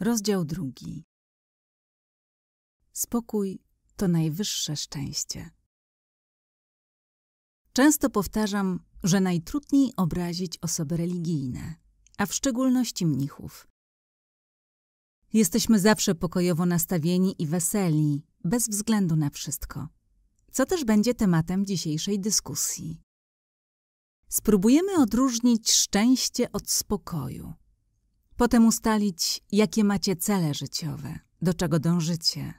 Rozdział drugi. Spokój to najwyższe szczęście. Często powtarzam, że najtrudniej obrazić osoby religijne, a w szczególności mnichów. Jesteśmy zawsze pokojowo nastawieni i weseli, bez względu na wszystko, co też będzie tematem dzisiejszej dyskusji. Spróbujemy odróżnić szczęście od spokoju Potem ustalić, jakie macie cele życiowe, do czego dążycie.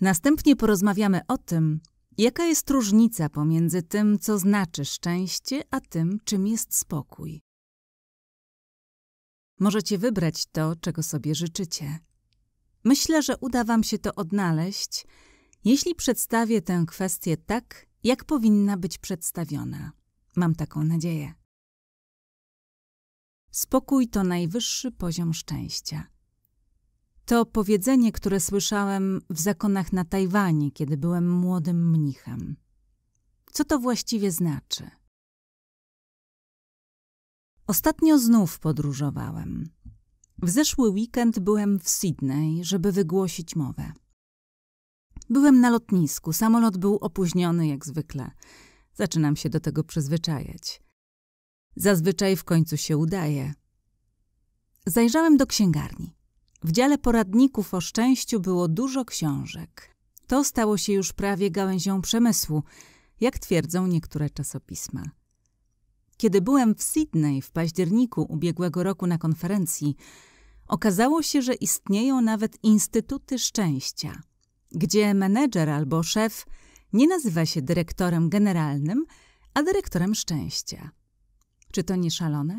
Następnie porozmawiamy o tym, jaka jest różnica pomiędzy tym, co znaczy szczęście, a tym, czym jest spokój. Możecie wybrać to, czego sobie życzycie. Myślę, że uda Wam się to odnaleźć, jeśli przedstawię tę kwestię tak, jak powinna być przedstawiona. Mam taką nadzieję. Spokój to najwyższy poziom szczęścia. To powiedzenie, które słyszałem w zakonach na Tajwanie, kiedy byłem młodym mnichem. Co to właściwie znaczy? Ostatnio znów podróżowałem. W zeszły weekend byłem w Sydney, żeby wygłosić mowę. Byłem na lotnisku, samolot był opóźniony jak zwykle. Zaczynam się do tego przyzwyczajać. Zazwyczaj w końcu się udaje. Zajrzałem do księgarni. W dziale poradników o szczęściu było dużo książek. To stało się już prawie gałęzią przemysłu, jak twierdzą niektóre czasopisma. Kiedy byłem w Sydney w październiku ubiegłego roku na konferencji, okazało się, że istnieją nawet instytuty szczęścia, gdzie menedżer albo szef nie nazywa się dyrektorem generalnym, a dyrektorem szczęścia. Czy to nie szalone?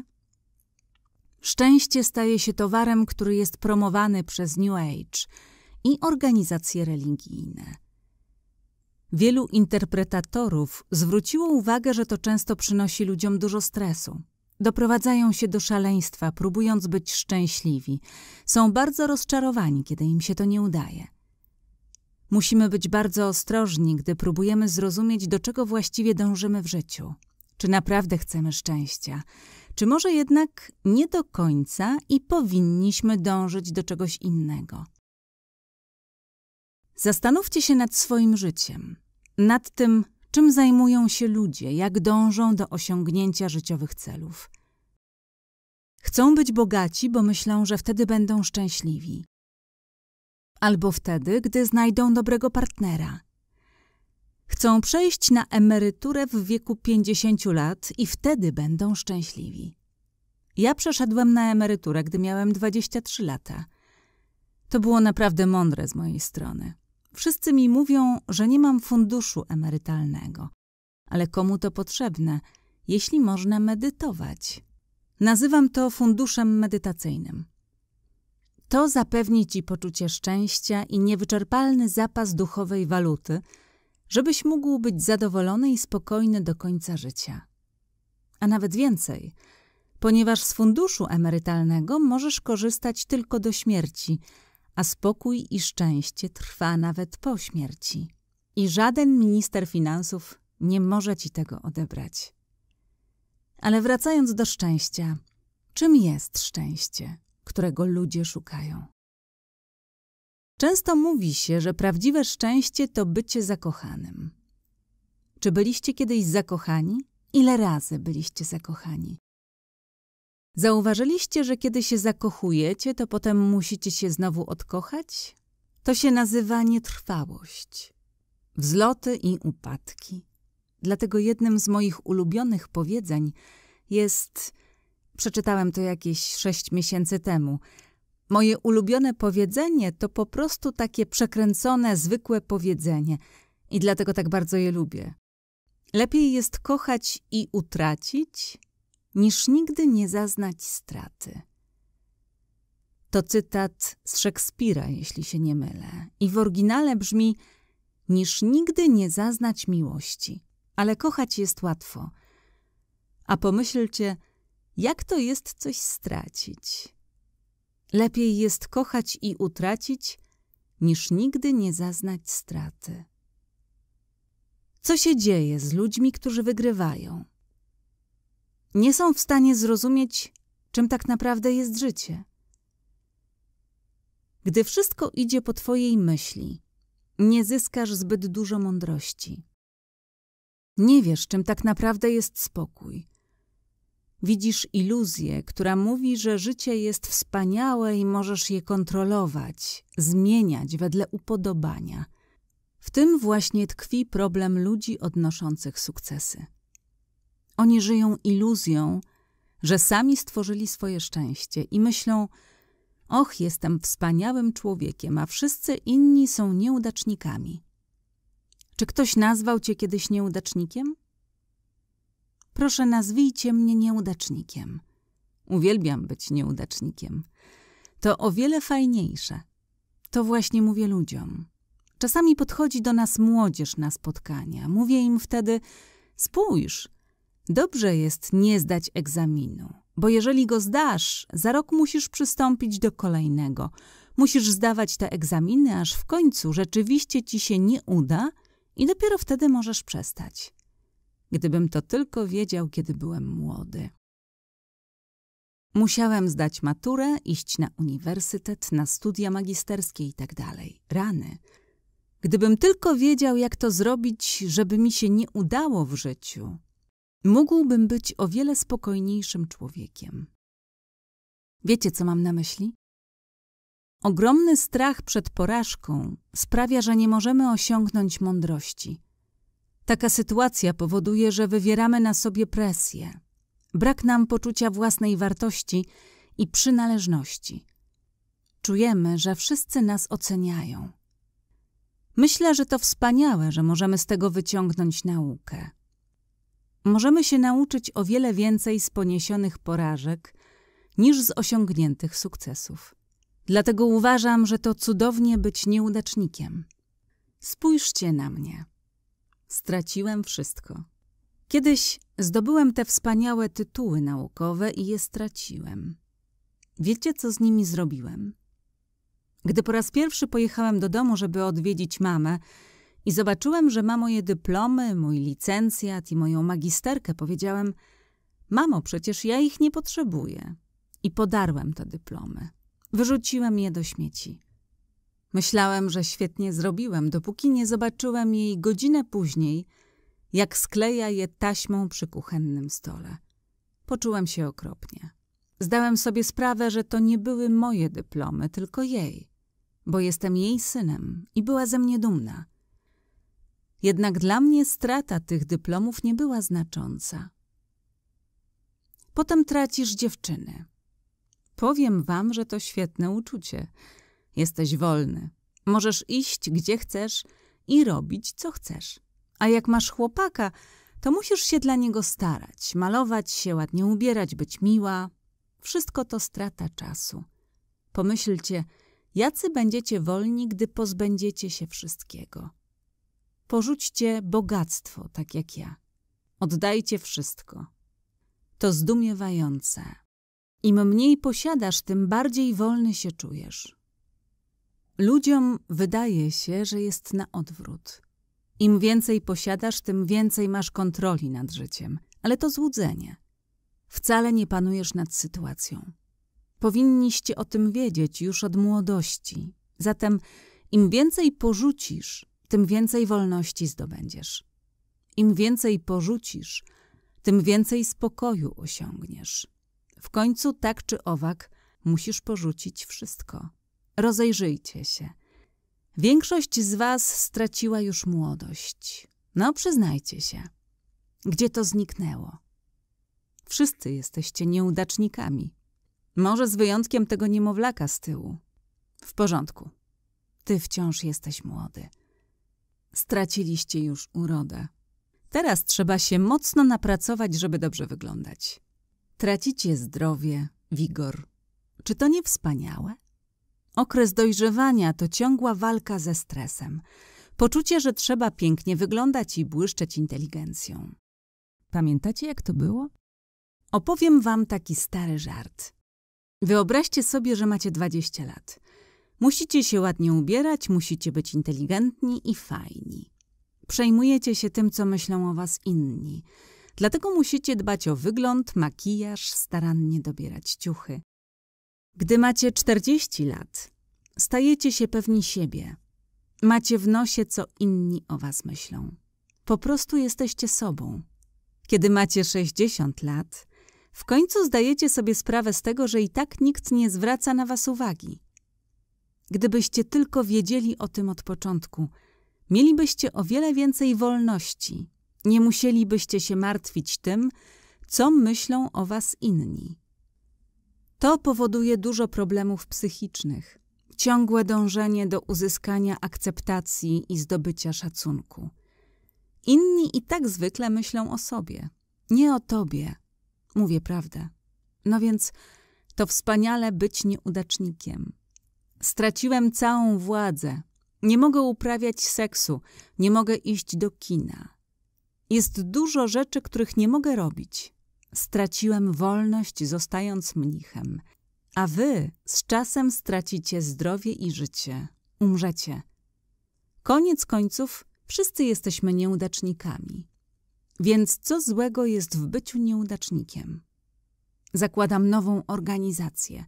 Szczęście staje się towarem, który jest promowany przez New Age i organizacje religijne. Wielu interpretatorów zwróciło uwagę, że to często przynosi ludziom dużo stresu. Doprowadzają się do szaleństwa, próbując być szczęśliwi. Są bardzo rozczarowani, kiedy im się to nie udaje. Musimy być bardzo ostrożni, gdy próbujemy zrozumieć, do czego właściwie dążymy w życiu. Czy naprawdę chcemy szczęścia? Czy może jednak nie do końca i powinniśmy dążyć do czegoś innego? Zastanówcie się nad swoim życiem, nad tym, czym zajmują się ludzie, jak dążą do osiągnięcia życiowych celów. Chcą być bogaci, bo myślą, że wtedy będą szczęśliwi. Albo wtedy, gdy znajdą dobrego partnera – Chcą przejść na emeryturę w wieku 50 lat i wtedy będą szczęśliwi. Ja przeszedłem na emeryturę, gdy miałem 23 lata. To było naprawdę mądre z mojej strony. Wszyscy mi mówią, że nie mam funduszu emerytalnego. Ale komu to potrzebne, jeśli można medytować? Nazywam to funduszem medytacyjnym. To zapewni ci poczucie szczęścia i niewyczerpalny zapas duchowej waluty – żebyś mógł być zadowolony i spokojny do końca życia. A nawet więcej, ponieważ z funduszu emerytalnego możesz korzystać tylko do śmierci, a spokój i szczęście trwa nawet po śmierci. I żaden minister finansów nie może ci tego odebrać. Ale wracając do szczęścia, czym jest szczęście, którego ludzie szukają? Często mówi się, że prawdziwe szczęście to bycie zakochanym. Czy byliście kiedyś zakochani? Ile razy byliście zakochani? Zauważyliście, że kiedy się zakochujecie, to potem musicie się znowu odkochać? To się nazywa nietrwałość. Wzloty i upadki. Dlatego jednym z moich ulubionych powiedzeń jest przeczytałem to jakieś sześć miesięcy temu Moje ulubione powiedzenie to po prostu takie przekręcone, zwykłe powiedzenie i dlatego tak bardzo je lubię. Lepiej jest kochać i utracić, niż nigdy nie zaznać straty. To cytat z Szekspira, jeśli się nie mylę, i w oryginale brzmi: Niż nigdy nie zaznać miłości, ale kochać jest łatwo. A pomyślcie, jak to jest coś stracić Lepiej jest kochać i utracić, niż nigdy nie zaznać straty. Co się dzieje z ludźmi, którzy wygrywają? Nie są w stanie zrozumieć, czym tak naprawdę jest życie. Gdy wszystko idzie po twojej myśli, nie zyskasz zbyt dużo mądrości. Nie wiesz, czym tak naprawdę jest spokój. Widzisz iluzję, która mówi, że życie jest wspaniałe i możesz je kontrolować, zmieniać wedle upodobania. W tym właśnie tkwi problem ludzi odnoszących sukcesy. Oni żyją iluzją, że sami stworzyli swoje szczęście i myślą: Och, jestem wspaniałym człowiekiem, a wszyscy inni są nieudacznikami. Czy ktoś nazwał cię kiedyś nieudacznikiem? Proszę nazwijcie mnie nieudacznikiem. Uwielbiam być nieudacznikiem. To o wiele fajniejsze. To właśnie mówię ludziom. Czasami podchodzi do nas młodzież na spotkania. Mówię im wtedy: Spójrz, dobrze jest nie zdać egzaminu, bo jeżeli go zdasz, za rok musisz przystąpić do kolejnego. Musisz zdawać te egzaminy, aż w końcu rzeczywiście ci się nie uda i dopiero wtedy możesz przestać. Gdybym to tylko wiedział, kiedy byłem młody. Musiałem zdać maturę, iść na uniwersytet, na studia magisterskie itd. Tak Rany. Gdybym tylko wiedział, jak to zrobić, żeby mi się nie udało w życiu, mógłbym być o wiele spokojniejszym człowiekiem. Wiecie, co mam na myśli? Ogromny strach przed porażką sprawia, że nie możemy osiągnąć mądrości. Taka sytuacja powoduje, że wywieramy na sobie presję. Brak nam poczucia własnej wartości i przynależności. Czujemy, że wszyscy nas oceniają. Myślę, że to wspaniałe, że możemy z tego wyciągnąć naukę. Możemy się nauczyć o wiele więcej z poniesionych porażek niż z osiągniętych sukcesów. Dlatego uważam, że to cudownie być nieudacznikiem. Spójrzcie na mnie. Straciłem wszystko. Kiedyś zdobyłem te wspaniałe tytuły naukowe i je straciłem. Wiecie, co z nimi zrobiłem? Gdy po raz pierwszy pojechałem do domu, żeby odwiedzić mamę i zobaczyłem, że ma moje dyplomy, mój licencjat i moją magisterkę, powiedziałem Mamo, przecież ja ich nie potrzebuję. I podarłem te dyplomy. Wyrzuciłem je do śmieci. Myślałem, że świetnie zrobiłem, dopóki nie zobaczyłem jej godzinę później, jak skleja je taśmą przy kuchennym stole. Poczułem się okropnie. Zdałem sobie sprawę, że to nie były moje dyplomy, tylko jej, bo jestem jej synem i była ze mnie dumna. Jednak dla mnie strata tych dyplomów nie była znacząca. Potem tracisz dziewczyny. Powiem wam, że to świetne uczucie – Jesteś wolny. Możesz iść gdzie chcesz i robić co chcesz. A jak masz chłopaka, to musisz się dla niego starać, malować się, ładnie ubierać, być miła. Wszystko to strata czasu. Pomyślcie, jacy będziecie wolni, gdy pozbędziecie się wszystkiego. Porzućcie bogactwo, tak jak ja. Oddajcie wszystko. To zdumiewające. Im mniej posiadasz, tym bardziej wolny się czujesz. Ludziom wydaje się, że jest na odwrót. Im więcej posiadasz, tym więcej masz kontroli nad życiem, ale to złudzenie. Wcale nie panujesz nad sytuacją. Powinniście o tym wiedzieć już od młodości. Zatem im więcej porzucisz, tym więcej wolności zdobędziesz. Im więcej porzucisz, tym więcej spokoju osiągniesz. W końcu tak czy owak musisz porzucić wszystko. Rozejrzyjcie się. Większość z was straciła już młodość. No, przyznajcie się. Gdzie to zniknęło? Wszyscy jesteście nieudacznikami. Może z wyjątkiem tego niemowlaka z tyłu. W porządku. Ty wciąż jesteś młody. Straciliście już urodę. Teraz trzeba się mocno napracować, żeby dobrze wyglądać. Tracicie zdrowie, wigor. Czy to nie wspaniałe? Okres dojrzewania to ciągła walka ze stresem. Poczucie, że trzeba pięknie wyglądać i błyszczeć inteligencją. Pamiętacie, jak to było? Opowiem wam taki stary żart. Wyobraźcie sobie, że macie 20 lat. Musicie się ładnie ubierać, musicie być inteligentni i fajni. Przejmujecie się tym, co myślą o was inni. Dlatego musicie dbać o wygląd, makijaż, starannie dobierać ciuchy. Gdy macie 40 lat, stajecie się pewni siebie. Macie w nosie, co inni o was myślą. Po prostu jesteście sobą. Kiedy macie 60 lat, w końcu zdajecie sobie sprawę z tego, że i tak nikt nie zwraca na was uwagi. Gdybyście tylko wiedzieli o tym od początku, mielibyście o wiele więcej wolności. Nie musielibyście się martwić tym, co myślą o was inni. To powoduje dużo problemów psychicznych, ciągłe dążenie do uzyskania akceptacji i zdobycia szacunku. Inni i tak zwykle myślą o sobie, nie o tobie. Mówię prawdę. No więc to wspaniale być nieudacznikiem. Straciłem całą władzę. Nie mogę uprawiać seksu, nie mogę iść do kina. Jest dużo rzeczy, których nie mogę robić. Straciłem wolność, zostając mnichem, a wy z czasem stracicie zdrowie i życie, umrzecie. Koniec końców, wszyscy jesteśmy nieudacznikami. Więc co złego jest w byciu nieudacznikiem? Zakładam nową organizację.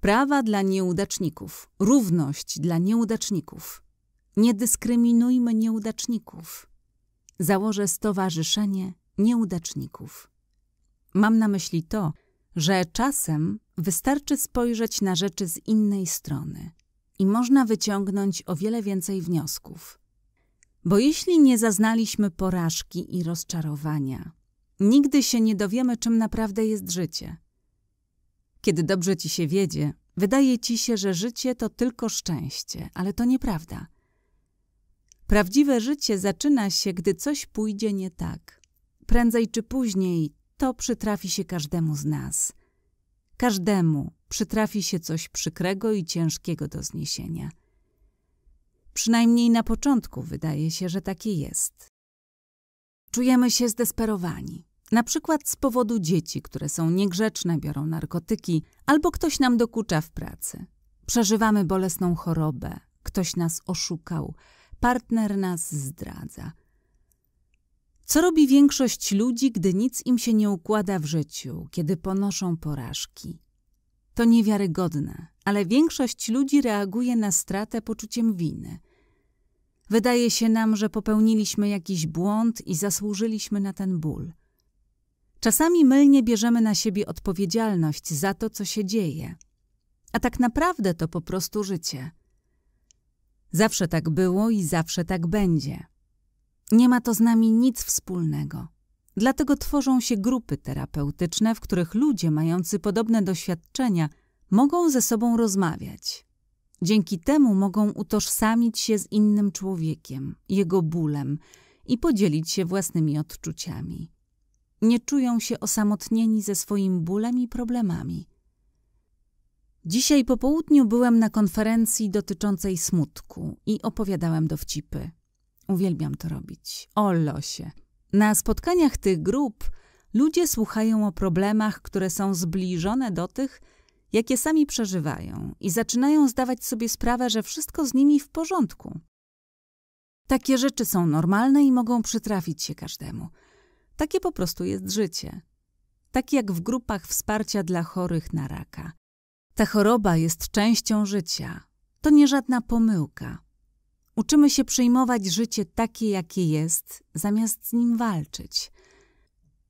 Prawa dla nieudaczników, równość dla nieudaczników. Nie dyskryminujmy nieudaczników. Założę stowarzyszenie nieudaczników. Mam na myśli to, że czasem wystarczy spojrzeć na rzeczy z innej strony i można wyciągnąć o wiele więcej wniosków. Bo jeśli nie zaznaliśmy porażki i rozczarowania, nigdy się nie dowiemy, czym naprawdę jest życie. Kiedy dobrze ci się wiedzie, wydaje ci się, że życie to tylko szczęście, ale to nieprawda. Prawdziwe życie zaczyna się, gdy coś pójdzie nie tak. Prędzej czy później to przytrafi się każdemu z nas. Każdemu przytrafi się coś przykrego i ciężkiego do zniesienia. Przynajmniej na początku wydaje się, że takie jest. Czujemy się zdesperowani. Na przykład z powodu dzieci, które są niegrzeczne, biorą narkotyki, albo ktoś nam dokucza w pracy. Przeżywamy bolesną chorobę, ktoś nas oszukał, partner nas zdradza. Co robi większość ludzi, gdy nic im się nie układa w życiu, kiedy ponoszą porażki? To niewiarygodne, ale większość ludzi reaguje na stratę poczuciem winy. Wydaje się nam, że popełniliśmy jakiś błąd i zasłużyliśmy na ten ból. Czasami mylnie bierzemy na siebie odpowiedzialność za to, co się dzieje. A tak naprawdę to po prostu życie. Zawsze tak było i zawsze tak będzie. Nie ma to z nami nic wspólnego. Dlatego tworzą się grupy terapeutyczne, w których ludzie mający podobne doświadczenia mogą ze sobą rozmawiać. Dzięki temu mogą utożsamić się z innym człowiekiem, jego bólem i podzielić się własnymi odczuciami. Nie czują się osamotnieni ze swoim bólem i problemami. Dzisiaj po południu byłem na konferencji dotyczącej smutku i opowiadałem dowcipy. Uwielbiam to robić. O losie. Na spotkaniach tych grup ludzie słuchają o problemach, które są zbliżone do tych, jakie sami przeżywają i zaczynają zdawać sobie sprawę, że wszystko z nimi w porządku. Takie rzeczy są normalne i mogą przytrafić się każdemu. Takie po prostu jest życie. Tak jak w grupach wsparcia dla chorych na raka. Ta choroba jest częścią życia. To nie żadna pomyłka. Uczymy się przyjmować życie takie, jakie jest, zamiast z nim walczyć.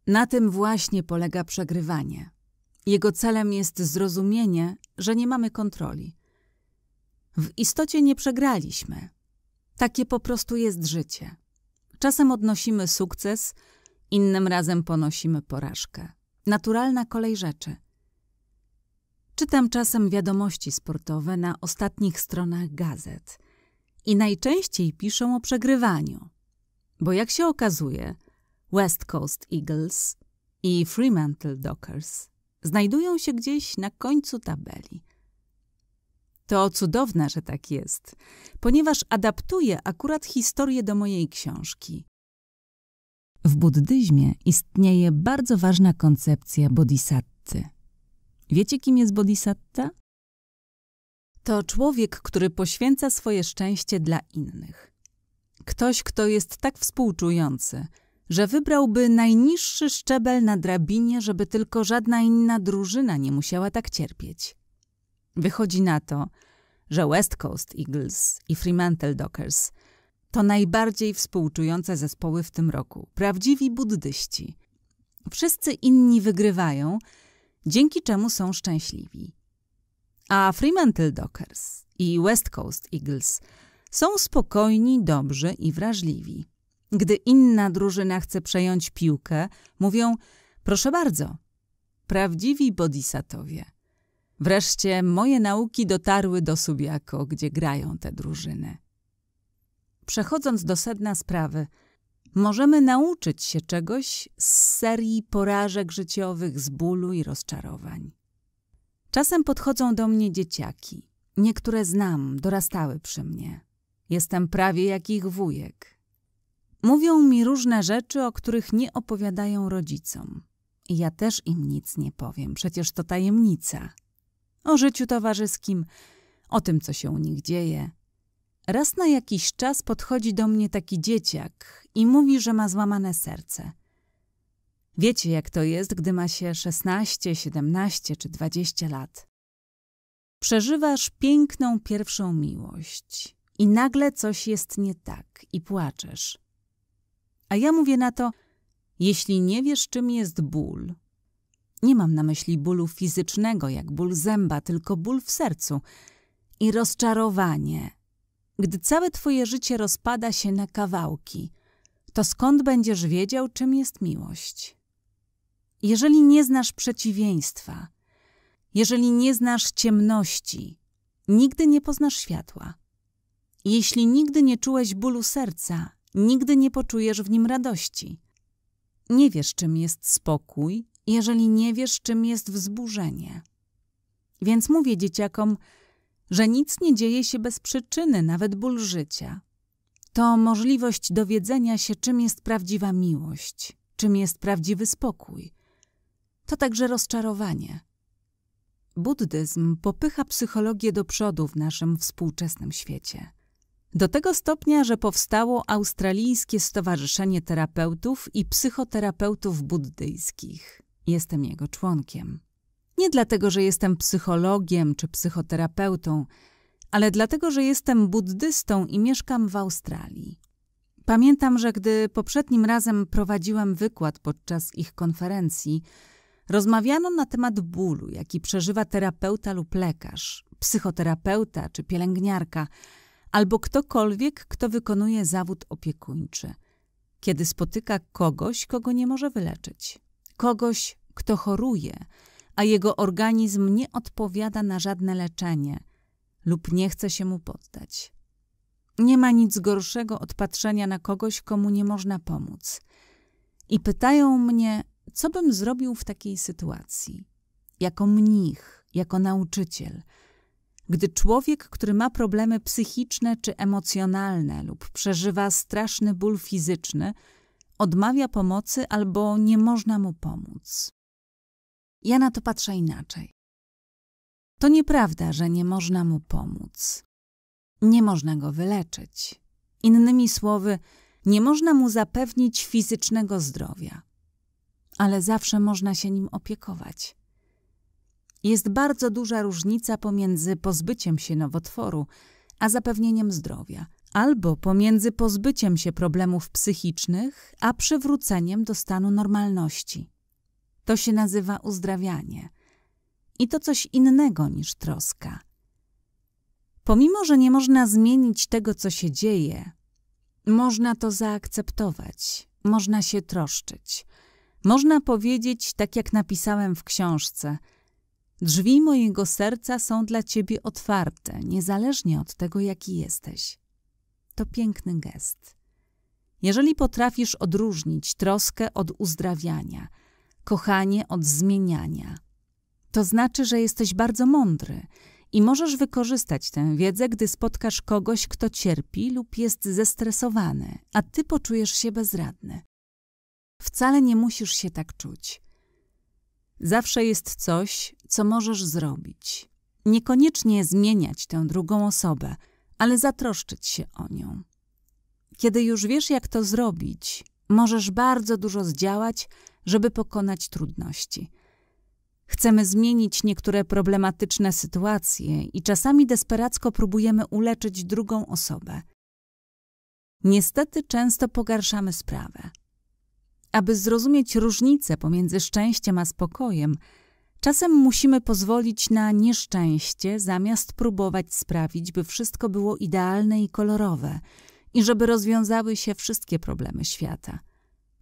Na tym właśnie polega przegrywanie. Jego celem jest zrozumienie, że nie mamy kontroli. W istocie nie przegraliśmy. Takie po prostu jest życie. Czasem odnosimy sukces, innym razem ponosimy porażkę. Naturalna kolej rzeczy. Czytam czasem wiadomości sportowe na ostatnich stronach gazet – i najczęściej piszą o przegrywaniu. Bo jak się okazuje, West Coast Eagles i Fremantle Dockers znajdują się gdzieś na końcu tabeli. To cudowne, że tak jest, ponieważ adaptuję akurat historię do mojej książki. W buddyzmie istnieje bardzo ważna koncepcja bodhisatty. Wiecie, kim jest bodhisatta? To człowiek, który poświęca swoje szczęście dla innych. Ktoś, kto jest tak współczujący, że wybrałby najniższy szczebel na drabinie, żeby tylko żadna inna drużyna nie musiała tak cierpieć. Wychodzi na to, że West Coast Eagles i Fremantle Dockers to najbardziej współczujące zespoły w tym roku, prawdziwi buddyści. Wszyscy inni wygrywają, dzięki czemu są szczęśliwi. A Fremantle Dockers i West Coast Eagles są spokojni, dobrzy i wrażliwi. Gdy inna drużyna chce przejąć piłkę, mówią proszę bardzo. Prawdziwi bodhisattowie. Wreszcie moje nauki dotarły do Subiako, gdzie grają te drużyny. Przechodząc do sedna sprawy, możemy nauczyć się czegoś z serii porażek życiowych, z bólu i rozczarowań. Czasem podchodzą do mnie dzieciaki. Niektóre znam, dorastały przy mnie. Jestem prawie jak ich wujek. Mówią mi różne rzeczy, o których nie opowiadają rodzicom. I ja też im nic nie powiem, przecież to tajemnica. O życiu towarzyskim, o tym, co się u nich dzieje. Raz na jakiś czas podchodzi do mnie taki dzieciak i mówi, że ma złamane serce – Wiecie, jak to jest, gdy ma się 16, 17 czy 20 lat. Przeżywasz piękną pierwszą miłość i nagle coś jest nie tak i płaczesz. A ja mówię na to, jeśli nie wiesz, czym jest ból. Nie mam na myśli bólu fizycznego, jak ból zęba, tylko ból w sercu i rozczarowanie. Gdy całe twoje życie rozpada się na kawałki, to skąd będziesz wiedział, czym jest miłość? Jeżeli nie znasz przeciwieństwa, jeżeli nie znasz ciemności, nigdy nie poznasz światła. Jeśli nigdy nie czułeś bólu serca, nigdy nie poczujesz w nim radości. Nie wiesz, czym jest spokój, jeżeli nie wiesz, czym jest wzburzenie. Więc mówię dzieciakom, że nic nie dzieje się bez przyczyny, nawet ból życia. To możliwość dowiedzenia się, czym jest prawdziwa miłość, czym jest prawdziwy spokój, to także rozczarowanie. Buddyzm popycha psychologię do przodu w naszym współczesnym świecie. Do tego stopnia, że powstało Australijskie Stowarzyszenie Terapeutów i Psychoterapeutów Buddyjskich. Jestem jego członkiem. Nie dlatego, że jestem psychologiem czy psychoterapeutą, ale dlatego, że jestem buddystą i mieszkam w Australii. Pamiętam, że gdy poprzednim razem prowadziłem wykład podczas ich konferencji, Rozmawiano na temat bólu, jaki przeżywa terapeuta lub lekarz, psychoterapeuta czy pielęgniarka, albo ktokolwiek, kto wykonuje zawód opiekuńczy, kiedy spotyka kogoś, kogo nie może wyleczyć, kogoś, kto choruje, a jego organizm nie odpowiada na żadne leczenie lub nie chce się mu poddać. Nie ma nic gorszego od patrzenia na kogoś, komu nie można pomóc. I pytają mnie, co bym zrobił w takiej sytuacji? Jako mnich, jako nauczyciel, gdy człowiek, który ma problemy psychiczne czy emocjonalne lub przeżywa straszny ból fizyczny, odmawia pomocy albo nie można mu pomóc. Ja na to patrzę inaczej. To nieprawda, że nie można mu pomóc. Nie można go wyleczyć. Innymi słowy, nie można mu zapewnić fizycznego zdrowia ale zawsze można się nim opiekować. Jest bardzo duża różnica pomiędzy pozbyciem się nowotworu a zapewnieniem zdrowia, albo pomiędzy pozbyciem się problemów psychicznych a przywróceniem do stanu normalności. To się nazywa uzdrawianie. I to coś innego niż troska. Pomimo, że nie można zmienić tego, co się dzieje, można to zaakceptować, można się troszczyć, można powiedzieć, tak jak napisałem w książce, drzwi mojego serca są dla ciebie otwarte, niezależnie od tego, jaki jesteś. To piękny gest. Jeżeli potrafisz odróżnić troskę od uzdrawiania, kochanie od zmieniania, to znaczy, że jesteś bardzo mądry i możesz wykorzystać tę wiedzę, gdy spotkasz kogoś, kto cierpi lub jest zestresowany, a ty poczujesz się bezradny. Wcale nie musisz się tak czuć. Zawsze jest coś, co możesz zrobić. Niekoniecznie zmieniać tę drugą osobę, ale zatroszczyć się o nią. Kiedy już wiesz, jak to zrobić, możesz bardzo dużo zdziałać, żeby pokonać trudności. Chcemy zmienić niektóre problematyczne sytuacje i czasami desperacko próbujemy uleczyć drugą osobę. Niestety często pogarszamy sprawę. Aby zrozumieć różnicę pomiędzy szczęściem a spokojem, czasem musimy pozwolić na nieszczęście, zamiast próbować sprawić, by wszystko było idealne i kolorowe i żeby rozwiązały się wszystkie problemy świata,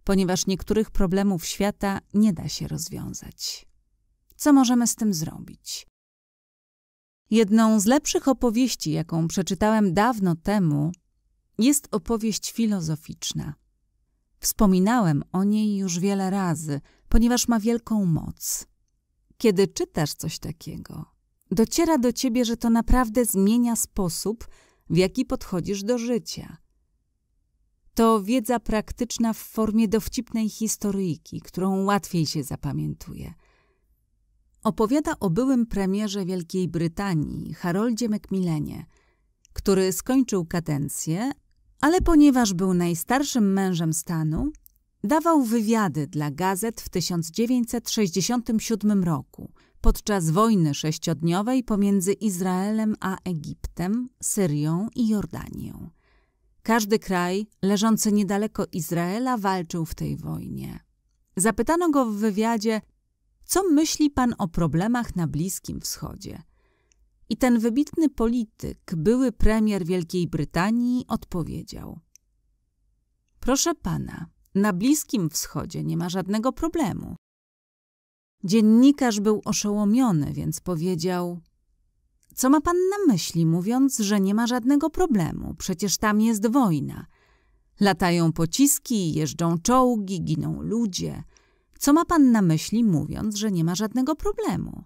ponieważ niektórych problemów świata nie da się rozwiązać. Co możemy z tym zrobić? Jedną z lepszych opowieści, jaką przeczytałem dawno temu, jest opowieść filozoficzna – Wspominałem o niej już wiele razy, ponieważ ma wielką moc. Kiedy czytasz coś takiego, dociera do ciebie, że to naprawdę zmienia sposób, w jaki podchodzisz do życia. To wiedza praktyczna w formie dowcipnej historyjki, którą łatwiej się zapamiętuje. Opowiada o byłym premierze Wielkiej Brytanii, Haroldzie Macmillanie, który skończył kadencję, ale ponieważ był najstarszym mężem stanu, dawał wywiady dla gazet w 1967 roku podczas wojny sześciodniowej pomiędzy Izraelem a Egiptem, Syrią i Jordanią. Każdy kraj leżący niedaleko Izraela walczył w tej wojnie. Zapytano go w wywiadzie, co myśli pan o problemach na Bliskim Wschodzie. I ten wybitny polityk, były premier Wielkiej Brytanii, odpowiedział: Proszę pana, na Bliskim Wschodzie nie ma żadnego problemu. Dziennikarz był oszołomiony, więc powiedział: Co ma pan na myśli, mówiąc, że nie ma żadnego problemu? Przecież tam jest wojna. Latają pociski, jeżdżą czołgi, giną ludzie. Co ma pan na myśli, mówiąc, że nie ma żadnego problemu?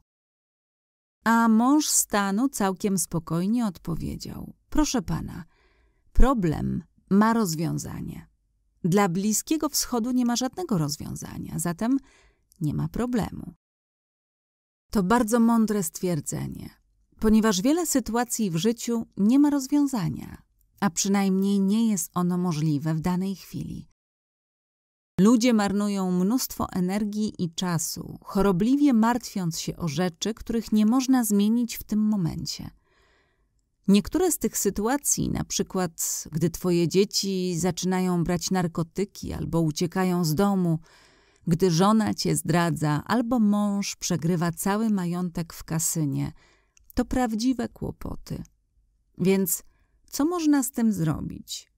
A mąż stanu całkiem spokojnie odpowiedział: Proszę pana, problem ma rozwiązanie. Dla Bliskiego Wschodu nie ma żadnego rozwiązania, zatem nie ma problemu. To bardzo mądre stwierdzenie, ponieważ wiele sytuacji w życiu nie ma rozwiązania, a przynajmniej nie jest ono możliwe w danej chwili. Ludzie marnują mnóstwo energii i czasu, chorobliwie martwiąc się o rzeczy, których nie można zmienić w tym momencie. Niektóre z tych sytuacji, na przykład gdy twoje dzieci zaczynają brać narkotyki albo uciekają z domu, gdy żona cię zdradza albo mąż przegrywa cały majątek w kasynie, to prawdziwe kłopoty. Więc co można z tym zrobić?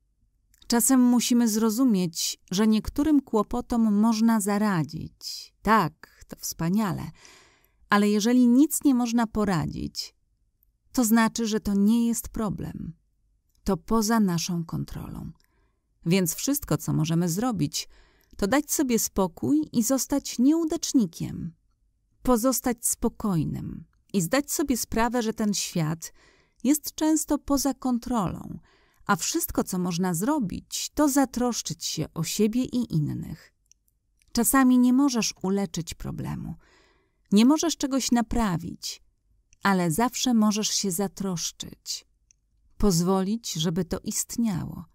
Czasem musimy zrozumieć, że niektórym kłopotom można zaradzić. Tak, to wspaniale, ale jeżeli nic nie można poradzić, to znaczy, że to nie jest problem. To poza naszą kontrolą. Więc wszystko, co możemy zrobić, to dać sobie spokój i zostać nieudacznikiem. Pozostać spokojnym i zdać sobie sprawę, że ten świat jest często poza kontrolą – a wszystko, co można zrobić, to zatroszczyć się o siebie i innych. Czasami nie możesz uleczyć problemu, nie możesz czegoś naprawić, ale zawsze możesz się zatroszczyć, pozwolić, żeby to istniało.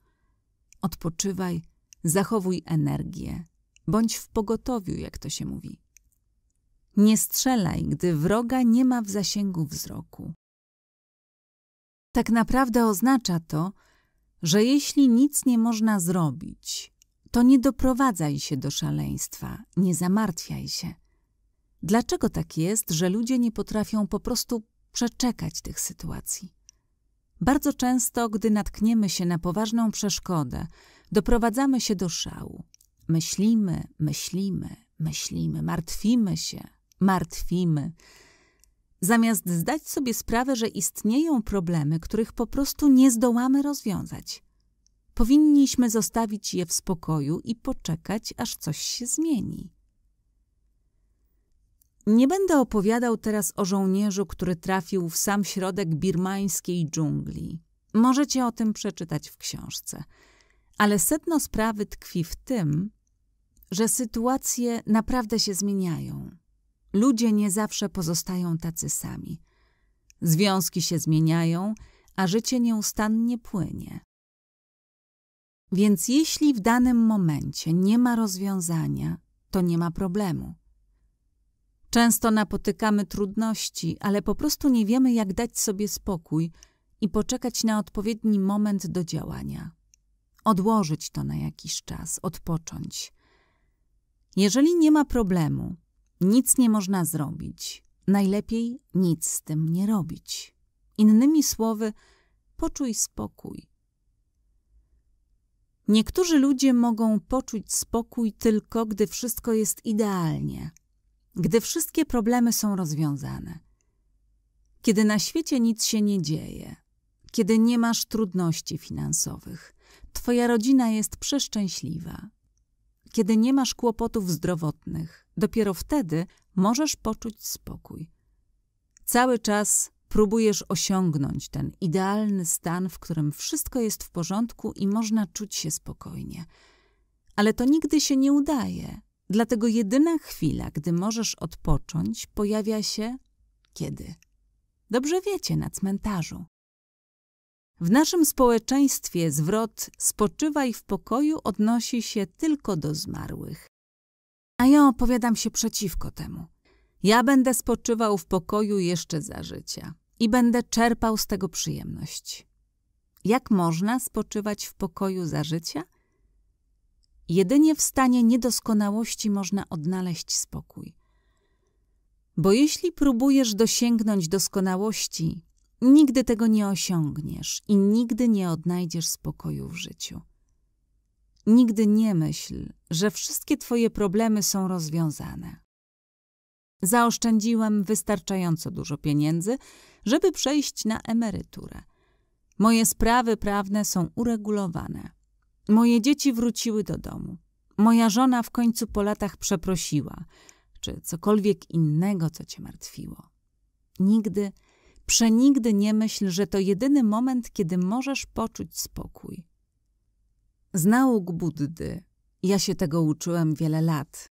Odpoczywaj, zachowuj energię, bądź w pogotowiu, jak to się mówi. Nie strzelaj, gdy wroga nie ma w zasięgu wzroku. Tak naprawdę oznacza to, że jeśli nic nie można zrobić, to nie doprowadzaj się do szaleństwa, nie zamartwiaj się. Dlaczego tak jest, że ludzie nie potrafią po prostu przeczekać tych sytuacji? Bardzo często, gdy natkniemy się na poważną przeszkodę, doprowadzamy się do szału. Myślimy, myślimy, myślimy, martwimy się, martwimy zamiast zdać sobie sprawę, że istnieją problemy, których po prostu nie zdołamy rozwiązać. Powinniśmy zostawić je w spokoju i poczekać, aż coś się zmieni. Nie będę opowiadał teraz o żołnierzu, który trafił w sam środek birmańskiej dżungli. Możecie o tym przeczytać w książce. Ale sedno sprawy tkwi w tym, że sytuacje naprawdę się zmieniają. Ludzie nie zawsze pozostają tacy sami. Związki się zmieniają, a życie nieustannie płynie. Więc jeśli w danym momencie nie ma rozwiązania, to nie ma problemu. Często napotykamy trudności, ale po prostu nie wiemy, jak dać sobie spokój i poczekać na odpowiedni moment do działania. Odłożyć to na jakiś czas, odpocząć. Jeżeli nie ma problemu, nic nie można zrobić. Najlepiej nic z tym nie robić. Innymi słowy, poczuj spokój. Niektórzy ludzie mogą poczuć spokój tylko, gdy wszystko jest idealnie, gdy wszystkie problemy są rozwiązane, kiedy na świecie nic się nie dzieje, kiedy nie masz trudności finansowych, twoja rodzina jest przeszczęśliwa, kiedy nie masz kłopotów zdrowotnych, Dopiero wtedy możesz poczuć spokój. Cały czas próbujesz osiągnąć ten idealny stan, w którym wszystko jest w porządku i można czuć się spokojnie. Ale to nigdy się nie udaje. Dlatego jedyna chwila, gdy możesz odpocząć, pojawia się kiedy? Dobrze wiecie, na cmentarzu. W naszym społeczeństwie zwrot spoczywaj w pokoju odnosi się tylko do zmarłych a ja opowiadam się przeciwko temu. Ja będę spoczywał w pokoju jeszcze za życia i będę czerpał z tego przyjemność. Jak można spoczywać w pokoju za życia? Jedynie w stanie niedoskonałości można odnaleźć spokój. Bo jeśli próbujesz dosięgnąć doskonałości, nigdy tego nie osiągniesz i nigdy nie odnajdziesz spokoju w życiu. Nigdy nie myśl, że wszystkie Twoje problemy są rozwiązane. Zaoszczędziłem wystarczająco dużo pieniędzy, żeby przejść na emeryturę. Moje sprawy prawne są uregulowane. Moje dzieci wróciły do domu. Moja żona w końcu po latach przeprosiła, czy cokolwiek innego, co cię martwiło. Nigdy, przenigdy nie myśl, że to jedyny moment, kiedy możesz poczuć spokój. Z nauk Buddy. Ja się tego uczyłem wiele lat.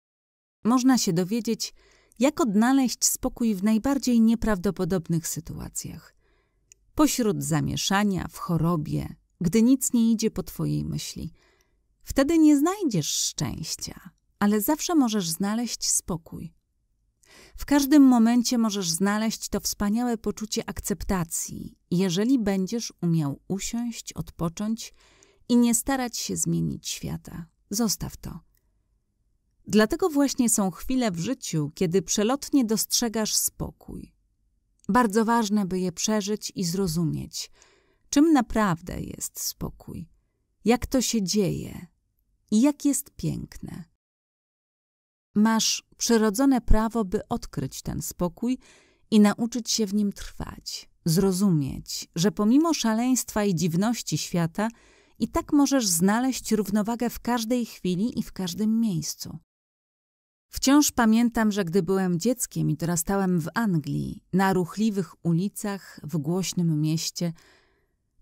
Można się dowiedzieć, jak odnaleźć spokój w najbardziej nieprawdopodobnych sytuacjach. Pośród zamieszania, w chorobie, gdy nic nie idzie po twojej myśli. Wtedy nie znajdziesz szczęścia, ale zawsze możesz znaleźć spokój. W każdym momencie możesz znaleźć to wspaniałe poczucie akceptacji, jeżeli będziesz umiał usiąść, odpocząć i nie starać się zmienić świata. Zostaw to. Dlatego właśnie są chwile w życiu, kiedy przelotnie dostrzegasz spokój. Bardzo ważne, by je przeżyć i zrozumieć, czym naprawdę jest spokój, jak to się dzieje i jak jest piękne. Masz przyrodzone prawo, by odkryć ten spokój i nauczyć się w nim trwać, zrozumieć, że pomimo szaleństwa i dziwności świata – i tak możesz znaleźć równowagę w każdej chwili i w każdym miejscu. Wciąż pamiętam, że gdy byłem dzieckiem i dorastałem w Anglii, na ruchliwych ulicach, w głośnym mieście,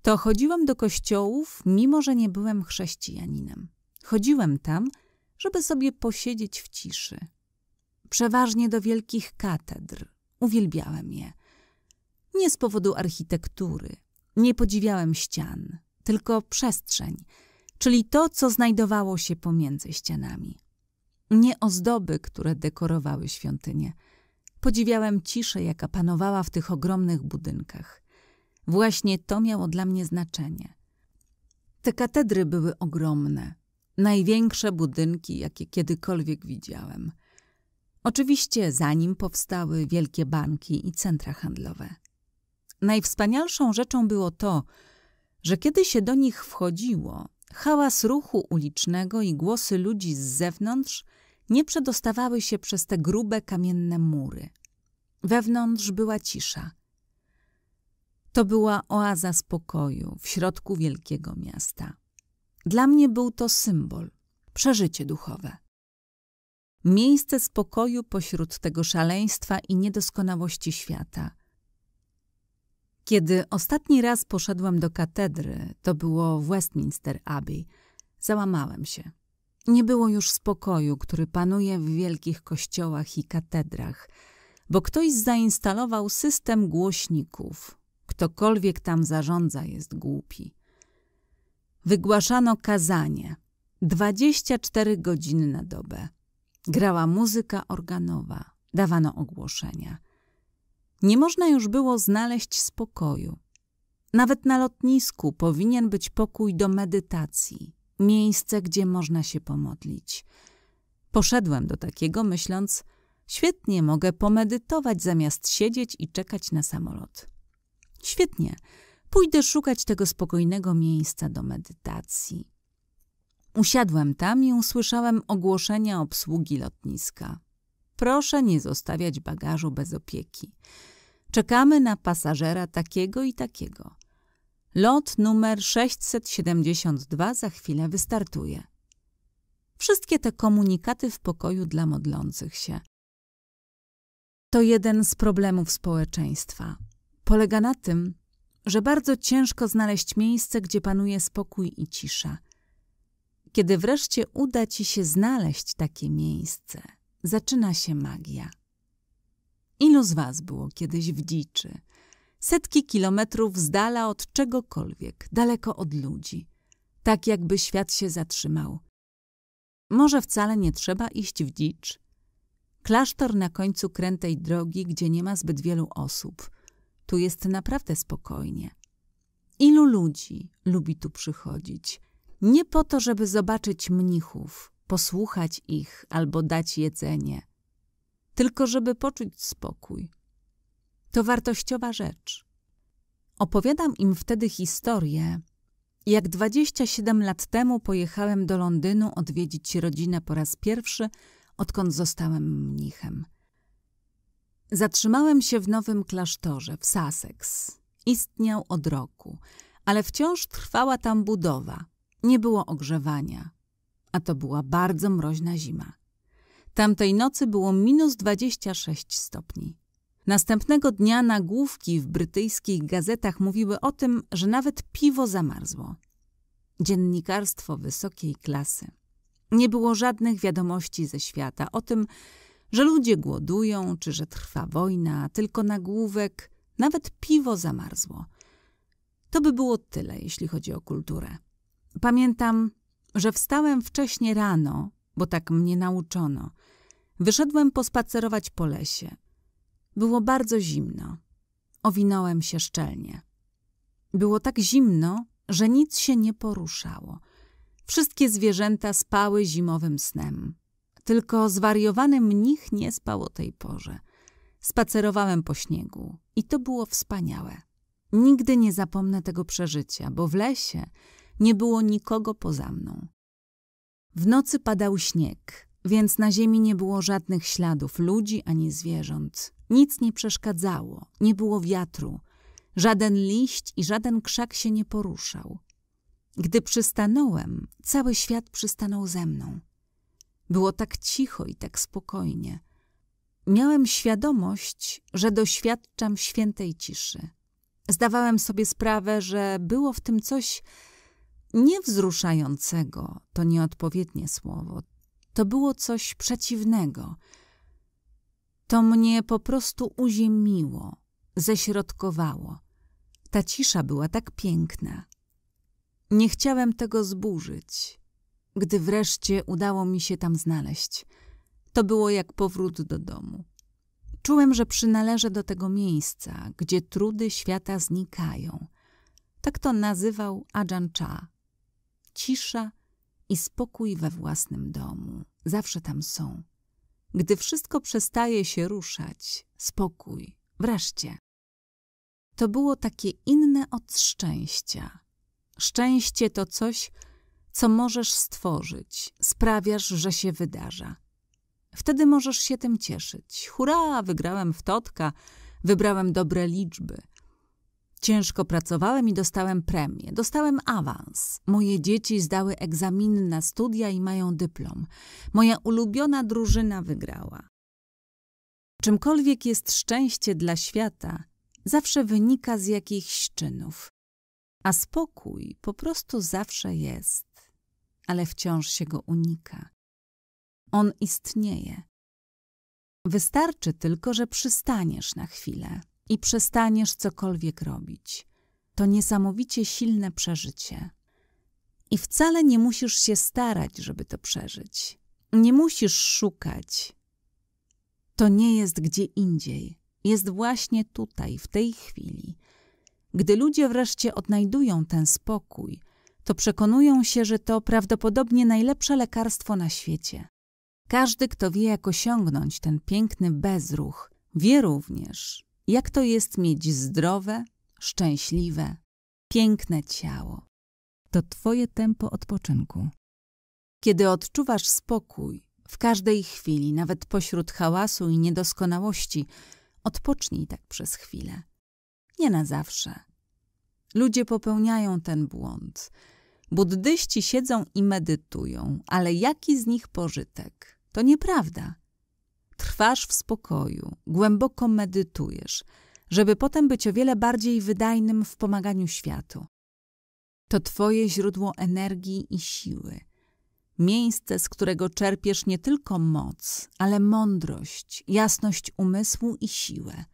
to chodziłem do kościołów, mimo że nie byłem chrześcijaninem. Chodziłem tam, żeby sobie posiedzieć w ciszy. Przeważnie do wielkich katedr. Uwielbiałem je. Nie z powodu architektury. Nie podziwiałem ścian tylko przestrzeń, czyli to, co znajdowało się pomiędzy ścianami. Nie ozdoby, które dekorowały świątynię. Podziwiałem ciszę, jaka panowała w tych ogromnych budynkach. Właśnie to miało dla mnie znaczenie. Te katedry były ogromne, największe budynki, jakie kiedykolwiek widziałem. Oczywiście zanim powstały wielkie banki i centra handlowe. Najwspanialszą rzeczą było to, że kiedy się do nich wchodziło, hałas ruchu ulicznego i głosy ludzi z zewnątrz nie przedostawały się przez te grube kamienne mury. Wewnątrz była cisza. To była oaza spokoju w środku wielkiego miasta. Dla mnie był to symbol, przeżycie duchowe. Miejsce spokoju pośród tego szaleństwa i niedoskonałości świata – kiedy ostatni raz poszedłem do katedry, to było w Westminster Abbey, załamałem się. Nie było już spokoju, który panuje w wielkich kościołach i katedrach, bo ktoś zainstalował system głośników. Ktokolwiek tam zarządza jest głupi. Wygłaszano kazanie. 24 godziny na dobę. Grała muzyka organowa, dawano ogłoszenia – nie można już było znaleźć spokoju. Nawet na lotnisku powinien być pokój do medytacji, miejsce, gdzie można się pomodlić. Poszedłem do takiego, myśląc, świetnie mogę pomedytować zamiast siedzieć i czekać na samolot. Świetnie, pójdę szukać tego spokojnego miejsca do medytacji. Usiadłem tam i usłyszałem ogłoszenia obsługi lotniska. Proszę nie zostawiać bagażu bez opieki. Czekamy na pasażera takiego i takiego. Lot numer 672 za chwilę wystartuje. Wszystkie te komunikaty w pokoju dla modlących się. To jeden z problemów społeczeństwa. Polega na tym, że bardzo ciężko znaleźć miejsce, gdzie panuje spokój i cisza. Kiedy wreszcie uda ci się znaleźć takie miejsce – zaczyna się magia. Ilu z was było kiedyś w dziczy? Setki kilometrów z dala od czegokolwiek, daleko od ludzi. Tak jakby świat się zatrzymał. Może wcale nie trzeba iść w dzicz? Klasztor na końcu krętej drogi, gdzie nie ma zbyt wielu osób. Tu jest naprawdę spokojnie. Ilu ludzi lubi tu przychodzić? Nie po to, żeby zobaczyć mnichów, posłuchać ich albo dać jedzenie, tylko żeby poczuć spokój. To wartościowa rzecz. Opowiadam im wtedy historię, jak 27 lat temu pojechałem do Londynu odwiedzić rodzinę po raz pierwszy, odkąd zostałem mnichem. Zatrzymałem się w nowym klasztorze w Sussex. Istniał od roku, ale wciąż trwała tam budowa. Nie było ogrzewania a to była bardzo mroźna zima. Tamtej nocy było minus 26 stopni. Następnego dnia nagłówki w brytyjskich gazetach mówiły o tym, że nawet piwo zamarzło. Dziennikarstwo wysokiej klasy. Nie było żadnych wiadomości ze świata o tym, że ludzie głodują czy że trwa wojna, tylko nagłówek, nawet piwo zamarzło. To by było tyle, jeśli chodzi o kulturę. Pamiętam, że wstałem wcześnie rano, bo tak mnie nauczono. Wyszedłem pospacerować po lesie. Było bardzo zimno. Owinąłem się szczelnie. Było tak zimno, że nic się nie poruszało. Wszystkie zwierzęta spały zimowym snem. Tylko zwariowany mnich nie spał o tej porze. Spacerowałem po śniegu i to było wspaniałe. Nigdy nie zapomnę tego przeżycia, bo w lesie nie było nikogo poza mną. W nocy padał śnieg, więc na ziemi nie było żadnych śladów ludzi ani zwierząt. Nic nie przeszkadzało, nie było wiatru. Żaden liść i żaden krzak się nie poruszał. Gdy przystanąłem, cały świat przystanął ze mną. Było tak cicho i tak spokojnie. Miałem świadomość, że doświadczam świętej ciszy. Zdawałem sobie sprawę, że było w tym coś Niewzruszającego to nieodpowiednie słowo. To było coś przeciwnego. To mnie po prostu uziemiło, ześrodkowało. Ta cisza była tak piękna. Nie chciałem tego zburzyć. Gdy wreszcie udało mi się tam znaleźć, to było jak powrót do domu. Czułem, że przynależę do tego miejsca, gdzie trudy świata znikają. Tak to nazywał Ajahn Chah cisza i spokój we własnym domu. Zawsze tam są. Gdy wszystko przestaje się ruszać, spokój, wreszcie. To było takie inne od szczęścia. Szczęście to coś, co możesz stworzyć, sprawiasz, że się wydarza. Wtedy możesz się tym cieszyć. Hurra, wygrałem w totka, wybrałem dobre liczby – Ciężko pracowałem i dostałem premię. Dostałem awans. Moje dzieci zdały egzamin na studia i mają dyplom. Moja ulubiona drużyna wygrała. Czymkolwiek jest szczęście dla świata, zawsze wynika z jakichś czynów. A spokój po prostu zawsze jest, ale wciąż się go unika. On istnieje. Wystarczy tylko, że przystaniesz na chwilę i przestaniesz cokolwiek robić. To niesamowicie silne przeżycie. I wcale nie musisz się starać, żeby to przeżyć. Nie musisz szukać. To nie jest gdzie indziej. Jest właśnie tutaj, w tej chwili. Gdy ludzie wreszcie odnajdują ten spokój, to przekonują się, że to prawdopodobnie najlepsze lekarstwo na świecie. Każdy, kto wie, jak osiągnąć ten piękny bezruch, wie również, jak to jest mieć zdrowe, szczęśliwe, piękne ciało. To Twoje tempo odpoczynku. Kiedy odczuwasz spokój, w każdej chwili, nawet pośród hałasu i niedoskonałości, odpocznij tak przez chwilę. Nie na zawsze. Ludzie popełniają ten błąd. Buddyści siedzą i medytują, ale jaki z nich pożytek? To nieprawda trwasz w spokoju, głęboko medytujesz, żeby potem być o wiele bardziej wydajnym w pomaganiu światu. To Twoje źródło energii i siły. Miejsce, z którego czerpiesz nie tylko moc, ale mądrość, jasność umysłu i siłę.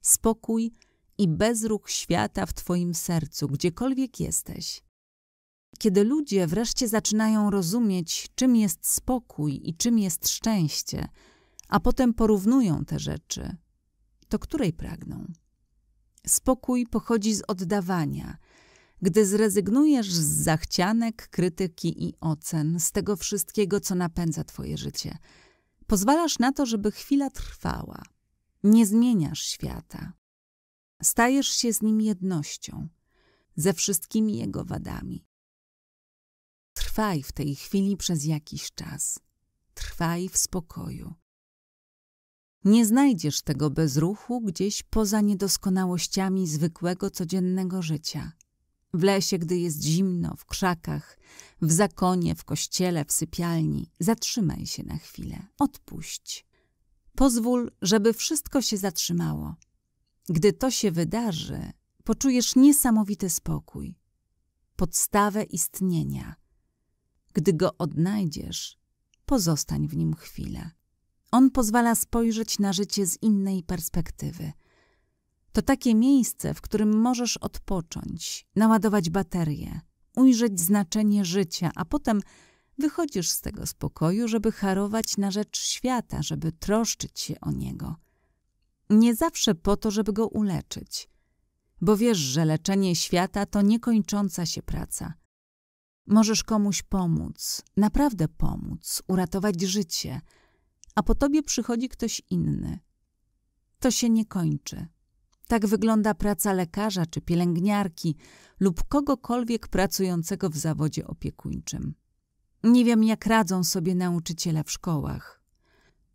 Spokój i bezruch świata w Twoim sercu, gdziekolwiek jesteś. Kiedy ludzie wreszcie zaczynają rozumieć, czym jest spokój i czym jest szczęście – a potem porównują te rzeczy, to której pragną? Spokój pochodzi z oddawania. Gdy zrezygnujesz z zachcianek, krytyki i ocen, z tego wszystkiego, co napędza twoje życie, pozwalasz na to, żeby chwila trwała. Nie zmieniasz świata. Stajesz się z nim jednością, ze wszystkimi jego wadami. Trwaj w tej chwili przez jakiś czas. Trwaj w spokoju. Nie znajdziesz tego bezruchu gdzieś poza niedoskonałościami zwykłego codziennego życia. W lesie, gdy jest zimno, w krzakach, w zakonie, w kościele, w sypialni, zatrzymaj się na chwilę, odpuść. Pozwól, żeby wszystko się zatrzymało. Gdy to się wydarzy, poczujesz niesamowity spokój, podstawę istnienia. Gdy go odnajdziesz, pozostań w nim chwilę. On pozwala spojrzeć na życie z innej perspektywy. To takie miejsce, w którym możesz odpocząć, naładować baterie, ujrzeć znaczenie życia, a potem wychodzisz z tego spokoju, żeby harować na rzecz świata, żeby troszczyć się o niego. Nie zawsze po to, żeby go uleczyć, bo wiesz, że leczenie świata to niekończąca się praca. Możesz komuś pomóc, naprawdę pomóc, uratować życie – a po tobie przychodzi ktoś inny. To się nie kończy. Tak wygląda praca lekarza czy pielęgniarki lub kogokolwiek pracującego w zawodzie opiekuńczym. Nie wiem, jak radzą sobie nauczyciele w szkołach.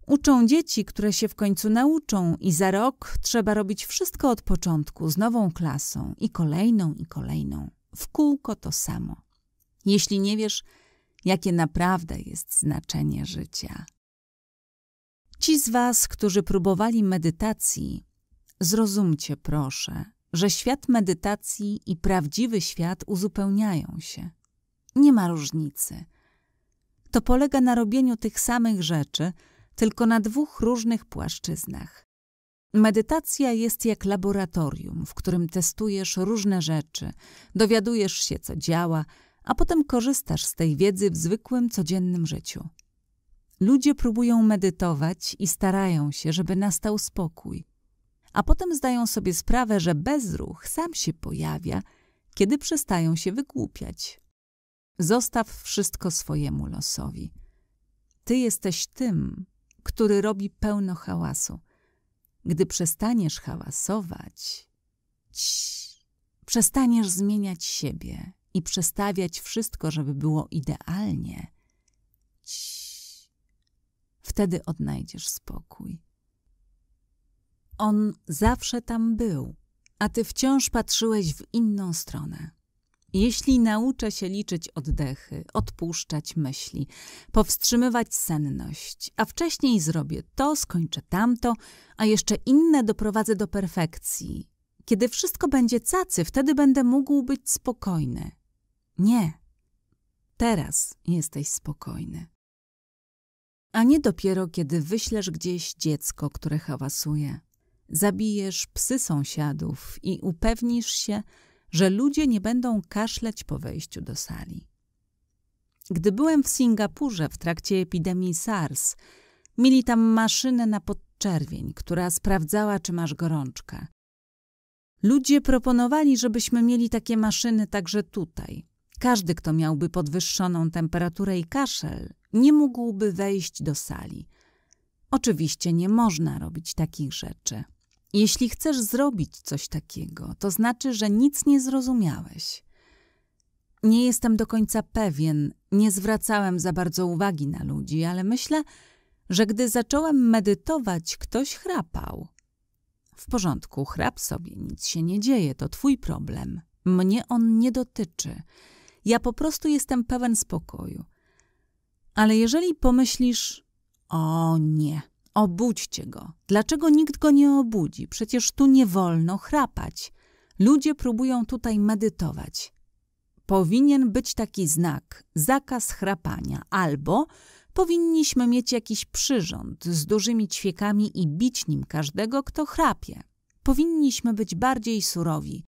Uczą dzieci, które się w końcu nauczą, i za rok trzeba robić wszystko od początku z nową klasą i kolejną i kolejną. W kółko to samo. Jeśli nie wiesz, jakie naprawdę jest znaczenie życia. Ci z was, którzy próbowali medytacji, zrozumcie proszę, że świat medytacji i prawdziwy świat uzupełniają się. Nie ma różnicy. To polega na robieniu tych samych rzeczy, tylko na dwóch różnych płaszczyznach. Medytacja jest jak laboratorium, w którym testujesz różne rzeczy, dowiadujesz się, co działa, a potem korzystasz z tej wiedzy w zwykłym, codziennym życiu. Ludzie próbują medytować i starają się, żeby nastał spokój, a potem zdają sobie sprawę, że bezruch sam się pojawia, kiedy przestają się wygłupiać. Zostaw wszystko swojemu losowi. Ty jesteś tym, który robi pełno hałasu. Gdy przestaniesz hałasować, cii, przestaniesz zmieniać siebie i przestawiać wszystko, żeby było idealnie. Cii, Wtedy odnajdziesz spokój. On zawsze tam był, a ty wciąż patrzyłeś w inną stronę. Jeśli nauczę się liczyć oddechy, odpuszczać myśli, powstrzymywać senność, a wcześniej zrobię to, skończę tamto, a jeszcze inne doprowadzę do perfekcji. Kiedy wszystko będzie cacy, wtedy będę mógł być spokojny. Nie. Teraz jesteś spokojny a nie dopiero kiedy wyślesz gdzieś dziecko, które hałasuje. Zabijesz psy sąsiadów i upewnisz się, że ludzie nie będą kaszleć po wejściu do sali. Gdy byłem w Singapurze w trakcie epidemii SARS, mieli tam maszynę na podczerwień, która sprawdzała, czy masz gorączkę. Ludzie proponowali, żebyśmy mieli takie maszyny także tutaj. Każdy, kto miałby podwyższoną temperaturę i kaszel, nie mógłby wejść do sali. Oczywiście nie można robić takich rzeczy. Jeśli chcesz zrobić coś takiego, to znaczy, że nic nie zrozumiałeś. Nie jestem do końca pewien, nie zwracałem za bardzo uwagi na ludzi, ale myślę, że gdy zacząłem medytować, ktoś chrapał. W porządku, chrap sobie, nic się nie dzieje, to twój problem. Mnie on nie dotyczy. Ja po prostu jestem pełen spokoju. Ale jeżeli pomyślisz, o nie, obudźcie go. Dlaczego nikt go nie obudzi? Przecież tu nie wolno chrapać. Ludzie próbują tutaj medytować. Powinien być taki znak, zakaz chrapania, albo powinniśmy mieć jakiś przyrząd z dużymi ćwiekami i bić nim każdego, kto chrapie. Powinniśmy być bardziej surowi.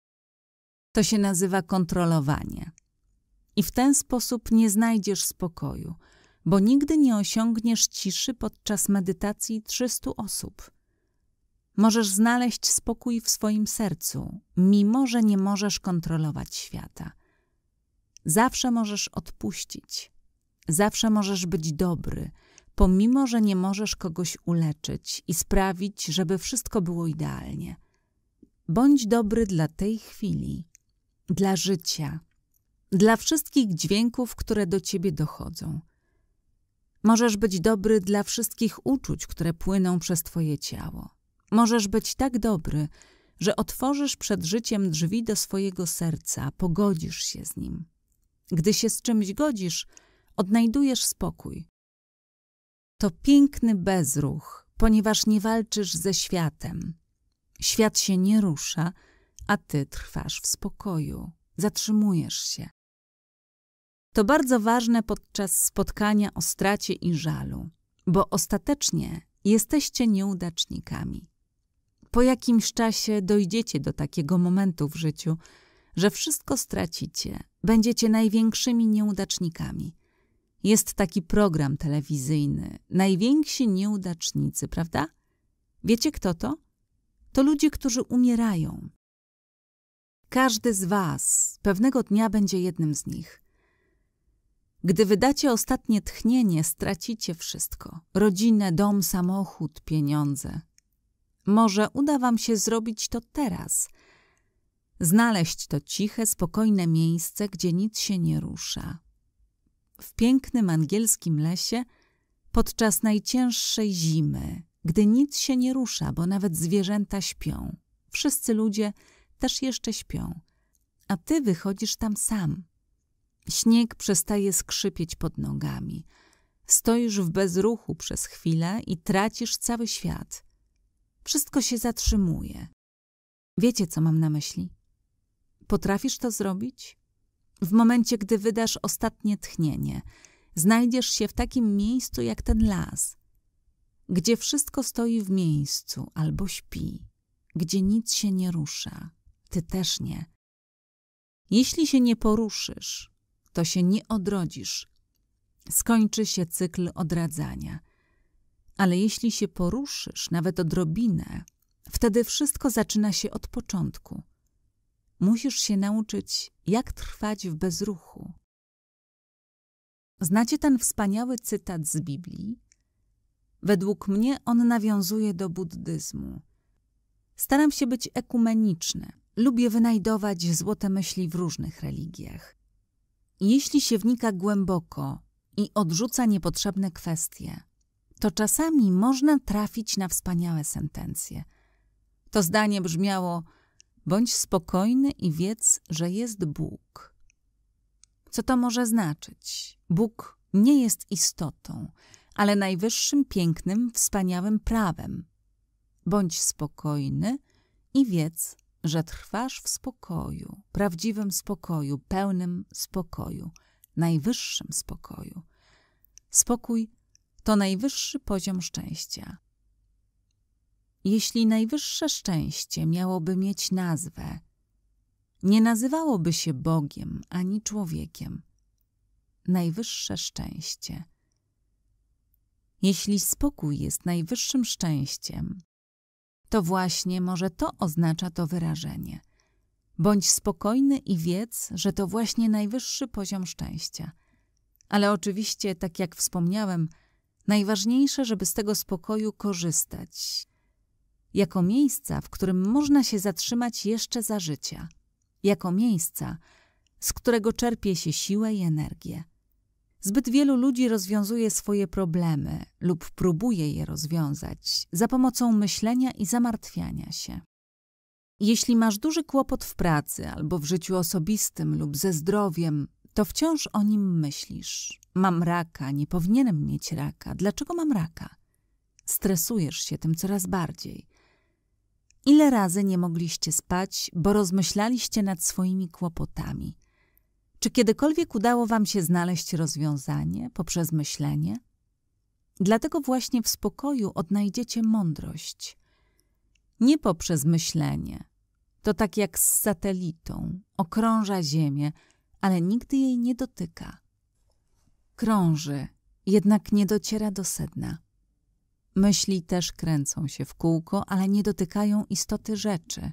To się nazywa kontrolowanie. I w ten sposób nie znajdziesz spokoju – bo nigdy nie osiągniesz ciszy podczas medytacji 300 osób. Możesz znaleźć spokój w swoim sercu, mimo że nie możesz kontrolować świata. Zawsze możesz odpuścić, zawsze możesz być dobry, pomimo że nie możesz kogoś uleczyć i sprawić, żeby wszystko było idealnie. Bądź dobry dla tej chwili, dla życia, dla wszystkich dźwięków, które do ciebie dochodzą. Możesz być dobry dla wszystkich uczuć, które płyną przez Twoje ciało. Możesz być tak dobry, że otworzysz przed życiem drzwi do swojego serca, pogodzisz się z nim. Gdy się z czymś godzisz, odnajdujesz spokój. To piękny bezruch, ponieważ nie walczysz ze światem. Świat się nie rusza, a ty trwasz w spokoju, zatrzymujesz się to bardzo ważne podczas spotkania o stracie i żalu, bo ostatecznie jesteście nieudacznikami. Po jakimś czasie dojdziecie do takiego momentu w życiu, że wszystko stracicie, będziecie największymi nieudacznikami. Jest taki program telewizyjny, Najwięksi Nieudacznicy, prawda? Wiecie kto to? To ludzie, którzy umierają. Każdy z Was pewnego dnia będzie jednym z nich. Gdy wydacie ostatnie tchnienie, stracicie wszystko: rodzinę, dom, samochód, pieniądze. Może uda wam się zrobić to teraz. Znaleźć to ciche, spokojne miejsce, gdzie nic się nie rusza. W pięknym angielskim lesie, podczas najcięższej zimy, gdy nic się nie rusza, bo nawet zwierzęta śpią. Wszyscy ludzie też jeszcze śpią, a ty wychodzisz tam sam Śnieg przestaje skrzypieć pod nogami. Stoisz w bezruchu przez chwilę i tracisz cały świat. Wszystko się zatrzymuje. Wiecie, co mam na myśli? Potrafisz to zrobić? W momencie, gdy wydasz ostatnie tchnienie, znajdziesz się w takim miejscu jak ten las, gdzie wszystko stoi w miejscu albo śpi, gdzie nic się nie rusza, ty też nie. Jeśli się nie poruszysz, to się nie odrodzisz. Skończy się cykl odradzania. Ale jeśli się poruszysz nawet odrobinę, wtedy wszystko zaczyna się od początku. Musisz się nauczyć, jak trwać w bezruchu. Znacie ten wspaniały cytat z Biblii? Według mnie on nawiązuje do buddyzmu. Staram się być ekumeniczny. Lubię wynajdować złote myśli w różnych religiach. Jeśli się wnika głęboko i odrzuca niepotrzebne kwestie, to czasami można trafić na wspaniałe sentencje. To zdanie brzmiało: bądź spokojny i wiedz, że jest Bóg. Co to może znaczyć? Bóg nie jest istotą, ale najwyższym pięknym, wspaniałym prawem. Bądź spokojny i wiedz, że trwasz w spokoju, prawdziwym spokoju, pełnym spokoju, najwyższym spokoju. Spokój to najwyższy poziom szczęścia. Jeśli najwyższe szczęście miałoby mieć nazwę, nie nazywałoby się Bogiem ani człowiekiem. Najwyższe szczęście. Jeśli spokój jest najwyższym szczęściem, to właśnie może to oznacza to wyrażenie. Bądź spokojny i wiedz, że to właśnie najwyższy poziom szczęścia. Ale oczywiście, tak jak wspomniałem, najważniejsze, żeby z tego spokoju korzystać. Jako miejsca, w którym można się zatrzymać jeszcze za życia. Jako miejsca, z którego czerpie się siłę i energię. Zbyt wielu ludzi rozwiązuje swoje problemy lub próbuje je rozwiązać za pomocą myślenia i zamartwiania się. Jeśli masz duży kłopot w pracy albo w życiu osobistym lub ze zdrowiem, to wciąż o nim myślisz. Mam raka, nie powinienem mieć raka. Dlaczego mam raka? Stresujesz się tym coraz bardziej. Ile razy nie mogliście spać, bo rozmyślaliście nad swoimi kłopotami? Czy kiedykolwiek udało Wam się znaleźć rozwiązanie poprzez myślenie? Dlatego właśnie w spokoju odnajdziecie mądrość. Nie poprzez myślenie. To tak jak z satelitą, okrąża Ziemię, ale nigdy jej nie dotyka. Krąży, jednak nie dociera do sedna. Myśli też kręcą się w kółko, ale nie dotykają istoty rzeczy.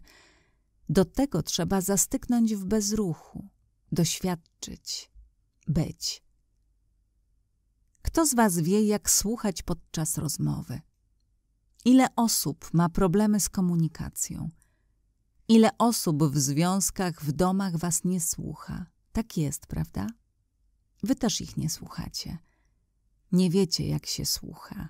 Do tego trzeba zastyknąć w bezruchu doświadczyć, być. Kto z Was wie, jak słuchać podczas rozmowy? Ile osób ma problemy z komunikacją? Ile osób w związkach, w domach Was nie słucha? Tak jest, prawda? Wy też ich nie słuchacie. Nie wiecie, jak się słucha.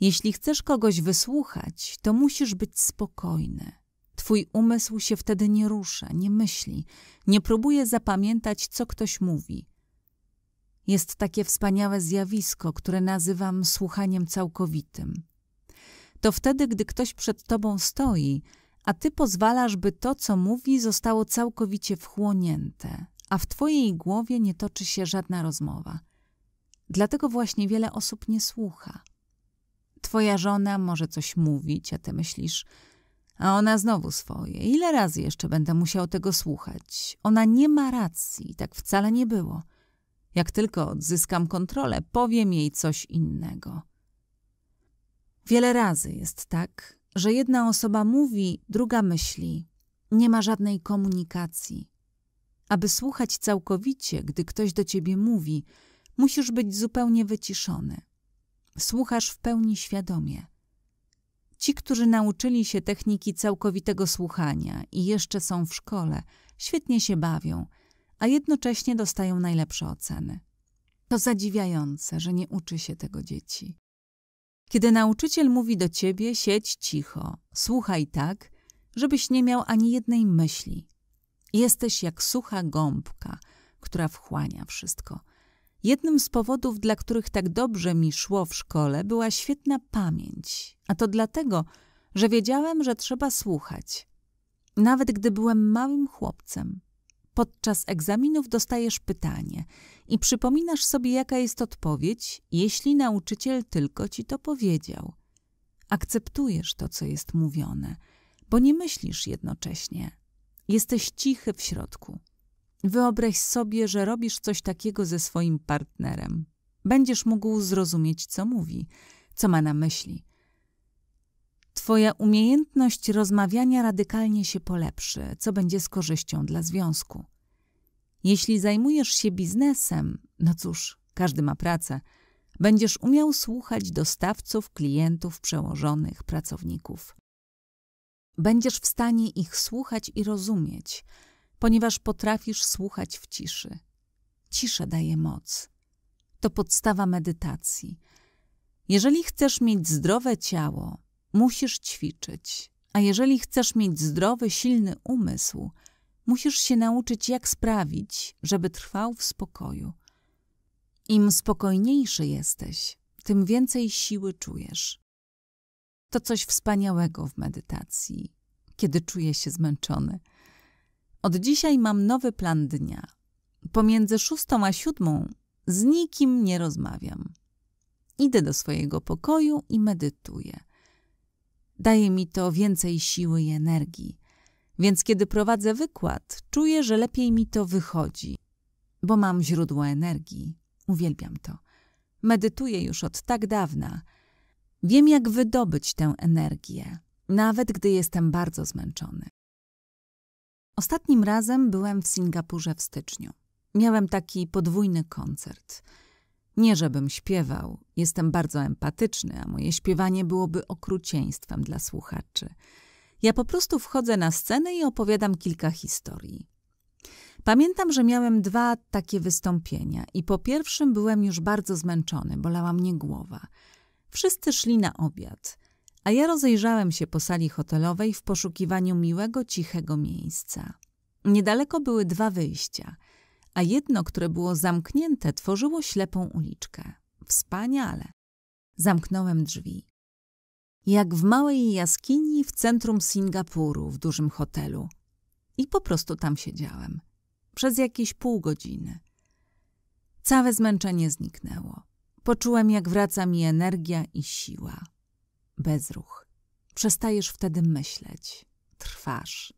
Jeśli chcesz kogoś wysłuchać, to musisz być spokojny. Twój umysł się wtedy nie rusza, nie myśli, nie próbuje zapamiętać, co ktoś mówi. Jest takie wspaniałe zjawisko, które nazywam słuchaniem całkowitym. To wtedy, gdy ktoś przed tobą stoi, a ty pozwalasz, by to, co mówi, zostało całkowicie wchłonięte, a w twojej głowie nie toczy się żadna rozmowa. Dlatego właśnie wiele osób nie słucha. Twoja żona może coś mówić, a ty myślisz – a ona znowu swoje. Ile razy jeszcze będę musiał tego słuchać? Ona nie ma racji, tak wcale nie było. Jak tylko odzyskam kontrolę, powiem jej coś innego. Wiele razy jest tak, że jedna osoba mówi, druga myśli. Nie ma żadnej komunikacji. Aby słuchać całkowicie, gdy ktoś do ciebie mówi, musisz być zupełnie wyciszony. Słuchasz w pełni świadomie – Ci, którzy nauczyli się techniki całkowitego słuchania i jeszcze są w szkole, świetnie się bawią, a jednocześnie dostają najlepsze oceny. To zadziwiające, że nie uczy się tego dzieci. Kiedy nauczyciel mówi do ciebie, siedź cicho, słuchaj tak, żebyś nie miał ani jednej myśli. Jesteś jak sucha gąbka, która wchłania wszystko – Jednym z powodów, dla których tak dobrze mi szło w szkole, była świetna pamięć, a to dlatego, że wiedziałem, że trzeba słuchać. Nawet gdy byłem małym chłopcem. Podczas egzaminów dostajesz pytanie i przypominasz sobie, jaka jest odpowiedź, jeśli nauczyciel tylko ci to powiedział. Akceptujesz to, co jest mówione, bo nie myślisz jednocześnie. Jesteś cichy w środku. Wyobraź sobie, że robisz coś takiego ze swoim partnerem. Będziesz mógł zrozumieć, co mówi, co ma na myśli. Twoja umiejętność rozmawiania radykalnie się polepszy, co będzie z korzyścią dla związku. Jeśli zajmujesz się biznesem, no cóż, każdy ma pracę, będziesz umiał słuchać dostawców, klientów, przełożonych, pracowników. Będziesz w stanie ich słuchać i rozumieć – ponieważ potrafisz słuchać w ciszy. Cisza daje moc. To podstawa medytacji. Jeżeli chcesz mieć zdrowe ciało, musisz ćwiczyć. A jeżeli chcesz mieć zdrowy, silny umysł, musisz się nauczyć, jak sprawić, żeby trwał w spokoju. Im spokojniejszy jesteś, tym więcej siły czujesz. To coś wspaniałego w medytacji, kiedy czuję się zmęczony. Od dzisiaj mam nowy plan dnia. Pomiędzy szóstą a siódmą z nikim nie rozmawiam. Idę do swojego pokoju i medytuję. Daje mi to więcej siły i energii, więc kiedy prowadzę wykład, czuję, że lepiej mi to wychodzi, bo mam źródło energii. Uwielbiam to. Medytuję już od tak dawna. Wiem, jak wydobyć tę energię, nawet gdy jestem bardzo zmęczony. Ostatnim razem byłem w Singapurze w styczniu. Miałem taki podwójny koncert. Nie żebym śpiewał, jestem bardzo empatyczny, a moje śpiewanie byłoby okrucieństwem dla słuchaczy. Ja po prostu wchodzę na scenę i opowiadam kilka historii. Pamiętam, że miałem dwa takie wystąpienia i po pierwszym byłem już bardzo zmęczony, bolała mnie głowa. Wszyscy szli na obiad a ja rozejrzałem się po sali hotelowej w poszukiwaniu miłego, cichego miejsca. Niedaleko były dwa wyjścia, a jedno, które było zamknięte, tworzyło ślepą uliczkę. Wspaniale! Zamknąłem drzwi. Jak w małej jaskini w centrum Singapuru, w dużym hotelu. I po prostu tam siedziałem. Przez jakieś pół godziny. Całe zmęczenie zniknęło. Poczułem, jak wraca mi energia i siła bezruch. Przestajesz wtedy myśleć, trwasz.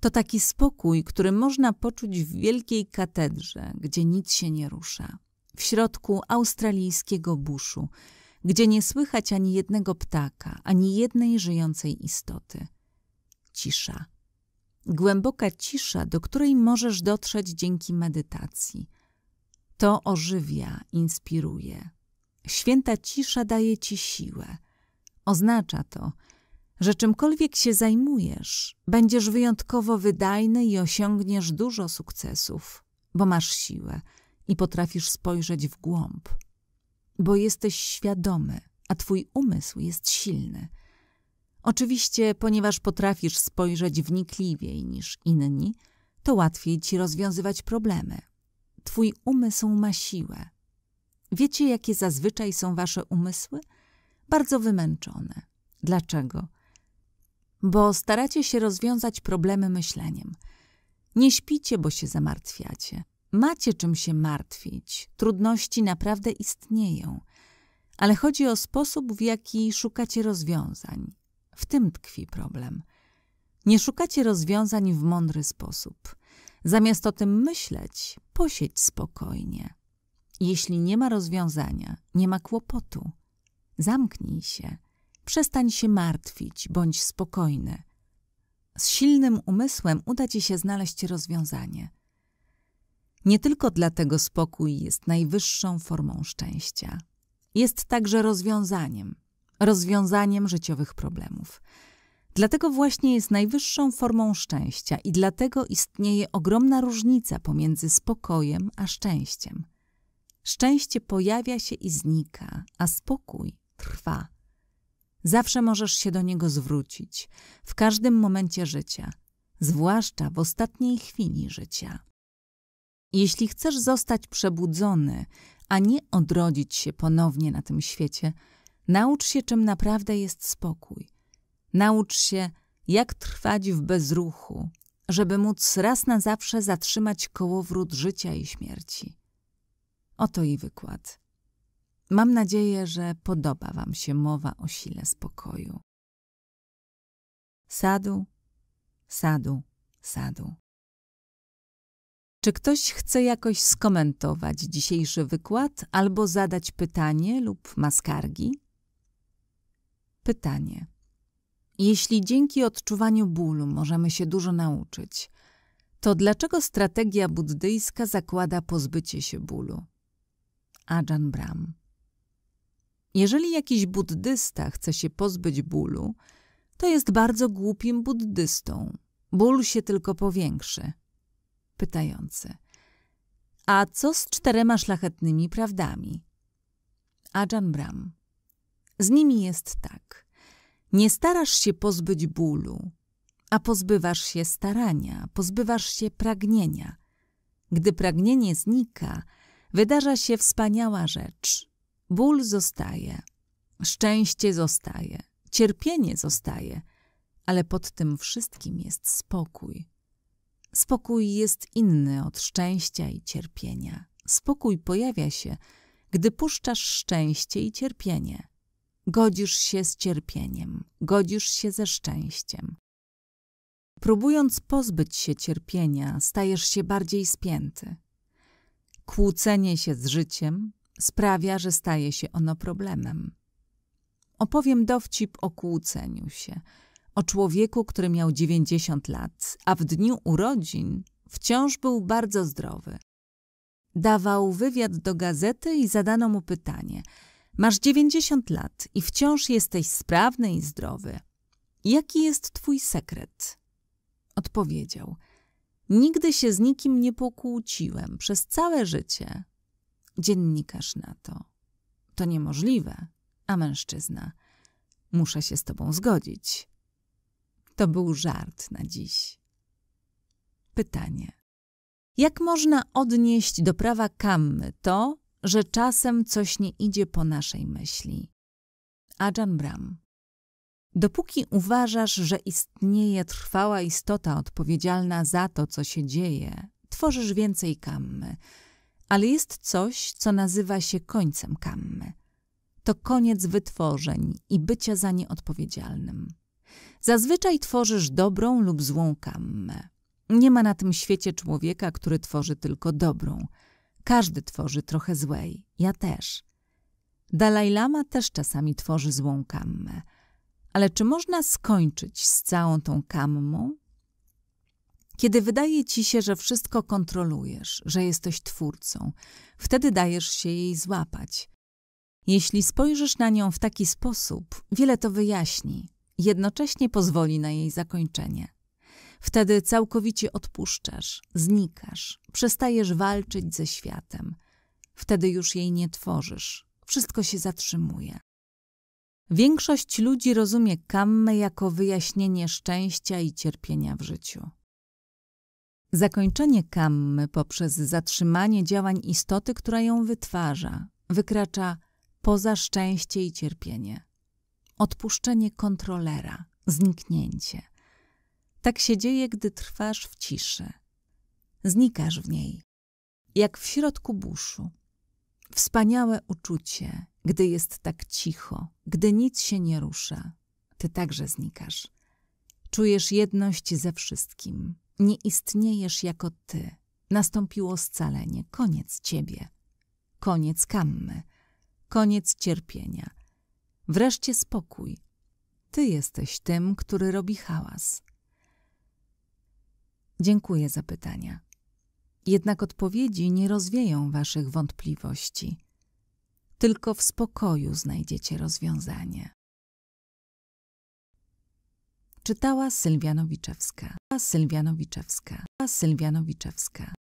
To taki spokój, który można poczuć w wielkiej katedrze, gdzie nic się nie rusza, w środku australijskiego buszu, gdzie nie słychać ani jednego ptaka, ani jednej żyjącej istoty. Cisza. Głęboka cisza, do której możesz dotrzeć dzięki medytacji. To ożywia, inspiruje. Święta cisza daje ci siłę. Oznacza to, że czymkolwiek się zajmujesz, będziesz wyjątkowo wydajny i osiągniesz dużo sukcesów, bo masz siłę i potrafisz spojrzeć w głąb, bo jesteś świadomy, a twój umysł jest silny. Oczywiście, ponieważ potrafisz spojrzeć wnikliwiej niż inni, to łatwiej ci rozwiązywać problemy. Twój umysł ma siłę. Wiecie, jakie zazwyczaj są wasze umysły – bardzo wymęczone. Dlaczego? Bo staracie się rozwiązać problemy myśleniem. Nie śpicie, bo się zamartwiacie. Macie czym się martwić. Trudności naprawdę istnieją. Ale chodzi o sposób, w jaki szukacie rozwiązań. W tym tkwi problem. Nie szukacie rozwiązań w mądry sposób. Zamiast o tym myśleć, posiedź spokojnie. Jeśli nie ma rozwiązania, nie ma kłopotu. Zamknij się, przestań się martwić, bądź spokojny. Z silnym umysłem uda ci się znaleźć rozwiązanie. Nie tylko dlatego spokój jest najwyższą formą szczęścia. Jest także rozwiązaniem, rozwiązaniem życiowych problemów. Dlatego właśnie jest najwyższą formą szczęścia i dlatego istnieje ogromna różnica pomiędzy spokojem a szczęściem. Szczęście pojawia się i znika, a spokój trwa. Zawsze możesz się do niego zwrócić, w każdym momencie życia, zwłaszcza w ostatniej chwili życia. Jeśli chcesz zostać przebudzony, a nie odrodzić się ponownie na tym świecie, naucz się, czym naprawdę jest spokój. Naucz się, jak trwać w bezruchu, żeby móc raz na zawsze zatrzymać kołowrót życia i śmierci. Oto i wykład. Mam nadzieję, że podoba Wam się mowa o sile spokoju. Sadu, sadu, sadu. Czy ktoś chce jakoś skomentować dzisiejszy wykład albo zadać pytanie lub ma skargi? Pytanie. Jeśli dzięki odczuwaniu bólu możemy się dużo nauczyć, to dlaczego strategia buddyjska zakłada pozbycie się bólu? Ajahn Brahm jeżeli jakiś buddysta chce się pozbyć bólu, to jest bardzo głupim buddystą. Ból się tylko powiększy. Pytający. A co z czterema szlachetnymi prawdami? Ajahn Brahm. Z nimi jest tak. Nie starasz się pozbyć bólu, a pozbywasz się starania, pozbywasz się pragnienia. Gdy pragnienie znika, wydarza się wspaniała rzecz. Ból zostaje, szczęście zostaje, cierpienie zostaje, ale pod tym wszystkim jest spokój. Spokój jest inny od szczęścia i cierpienia. Spokój pojawia się, gdy puszczasz szczęście i cierpienie. Godzisz się z cierpieniem, godzisz się ze szczęściem. Próbując pozbyć się cierpienia, stajesz się bardziej spięty. Kłócenie się z życiem, sprawia, że staje się ono problemem. Opowiem dowcip o kłóceniu się, o człowieku, który miał 90 lat, a w dniu urodzin wciąż był bardzo zdrowy. Dawał wywiad do gazety i zadano mu pytanie: Masz 90 lat i wciąż jesteś sprawny i zdrowy. Jaki jest twój sekret? Odpowiedział: Nigdy się z nikim nie pokłóciłem przez całe życie. Dziennikarz na to. To niemożliwe. A mężczyzna. Muszę się z tobą zgodzić. To był żart na dziś. Pytanie. Jak można odnieść do prawa kammy to, że czasem coś nie idzie po naszej myśli? Ajahn Bram? Dopóki uważasz, że istnieje trwała istota odpowiedzialna za to, co się dzieje, tworzysz więcej kammy – ale jest coś, co nazywa się końcem kammy. To koniec wytworzeń i bycia za nie odpowiedzialnym. Zazwyczaj tworzysz dobrą lub złą kammę. Nie ma na tym świecie człowieka, który tworzy tylko dobrą. Każdy tworzy trochę złej, ja też. Dalaj Lama też czasami tworzy złą kammę. Ale czy można skończyć z całą tą kammą kiedy wydaje ci się, że wszystko kontrolujesz, że jesteś twórcą, wtedy dajesz się jej złapać. Jeśli spojrzysz na nią w taki sposób, wiele to wyjaśni, jednocześnie pozwoli na jej zakończenie. Wtedy całkowicie odpuszczasz, znikasz, przestajesz walczyć ze światem. Wtedy już jej nie tworzysz, wszystko się zatrzymuje. Większość ludzi rozumie kammę jako wyjaśnienie szczęścia i cierpienia w życiu. Zakończenie kammy poprzez zatrzymanie działań istoty, która ją wytwarza, wykracza poza szczęście i cierpienie. Odpuszczenie kontrolera, zniknięcie. Tak się dzieje, gdy trwasz w ciszy. Znikasz w niej, jak w środku buszu. Wspaniałe uczucie, gdy jest tak cicho, gdy nic się nie rusza. Ty także znikasz. Czujesz jedność ze wszystkim nie istniejesz jako ty. Nastąpiło scalenie, koniec ciebie. Koniec kammy, koniec cierpienia. Wreszcie spokój. Ty jesteś tym, który robi hałas. Dziękuję za pytania. Jednak odpowiedzi nie rozwieją waszych wątpliwości. Tylko w spokoju znajdziecie rozwiązanie. Czytała Sylwia Nowiczewska. Sylwia Nowiczewska. Sylwia Nowiczewska.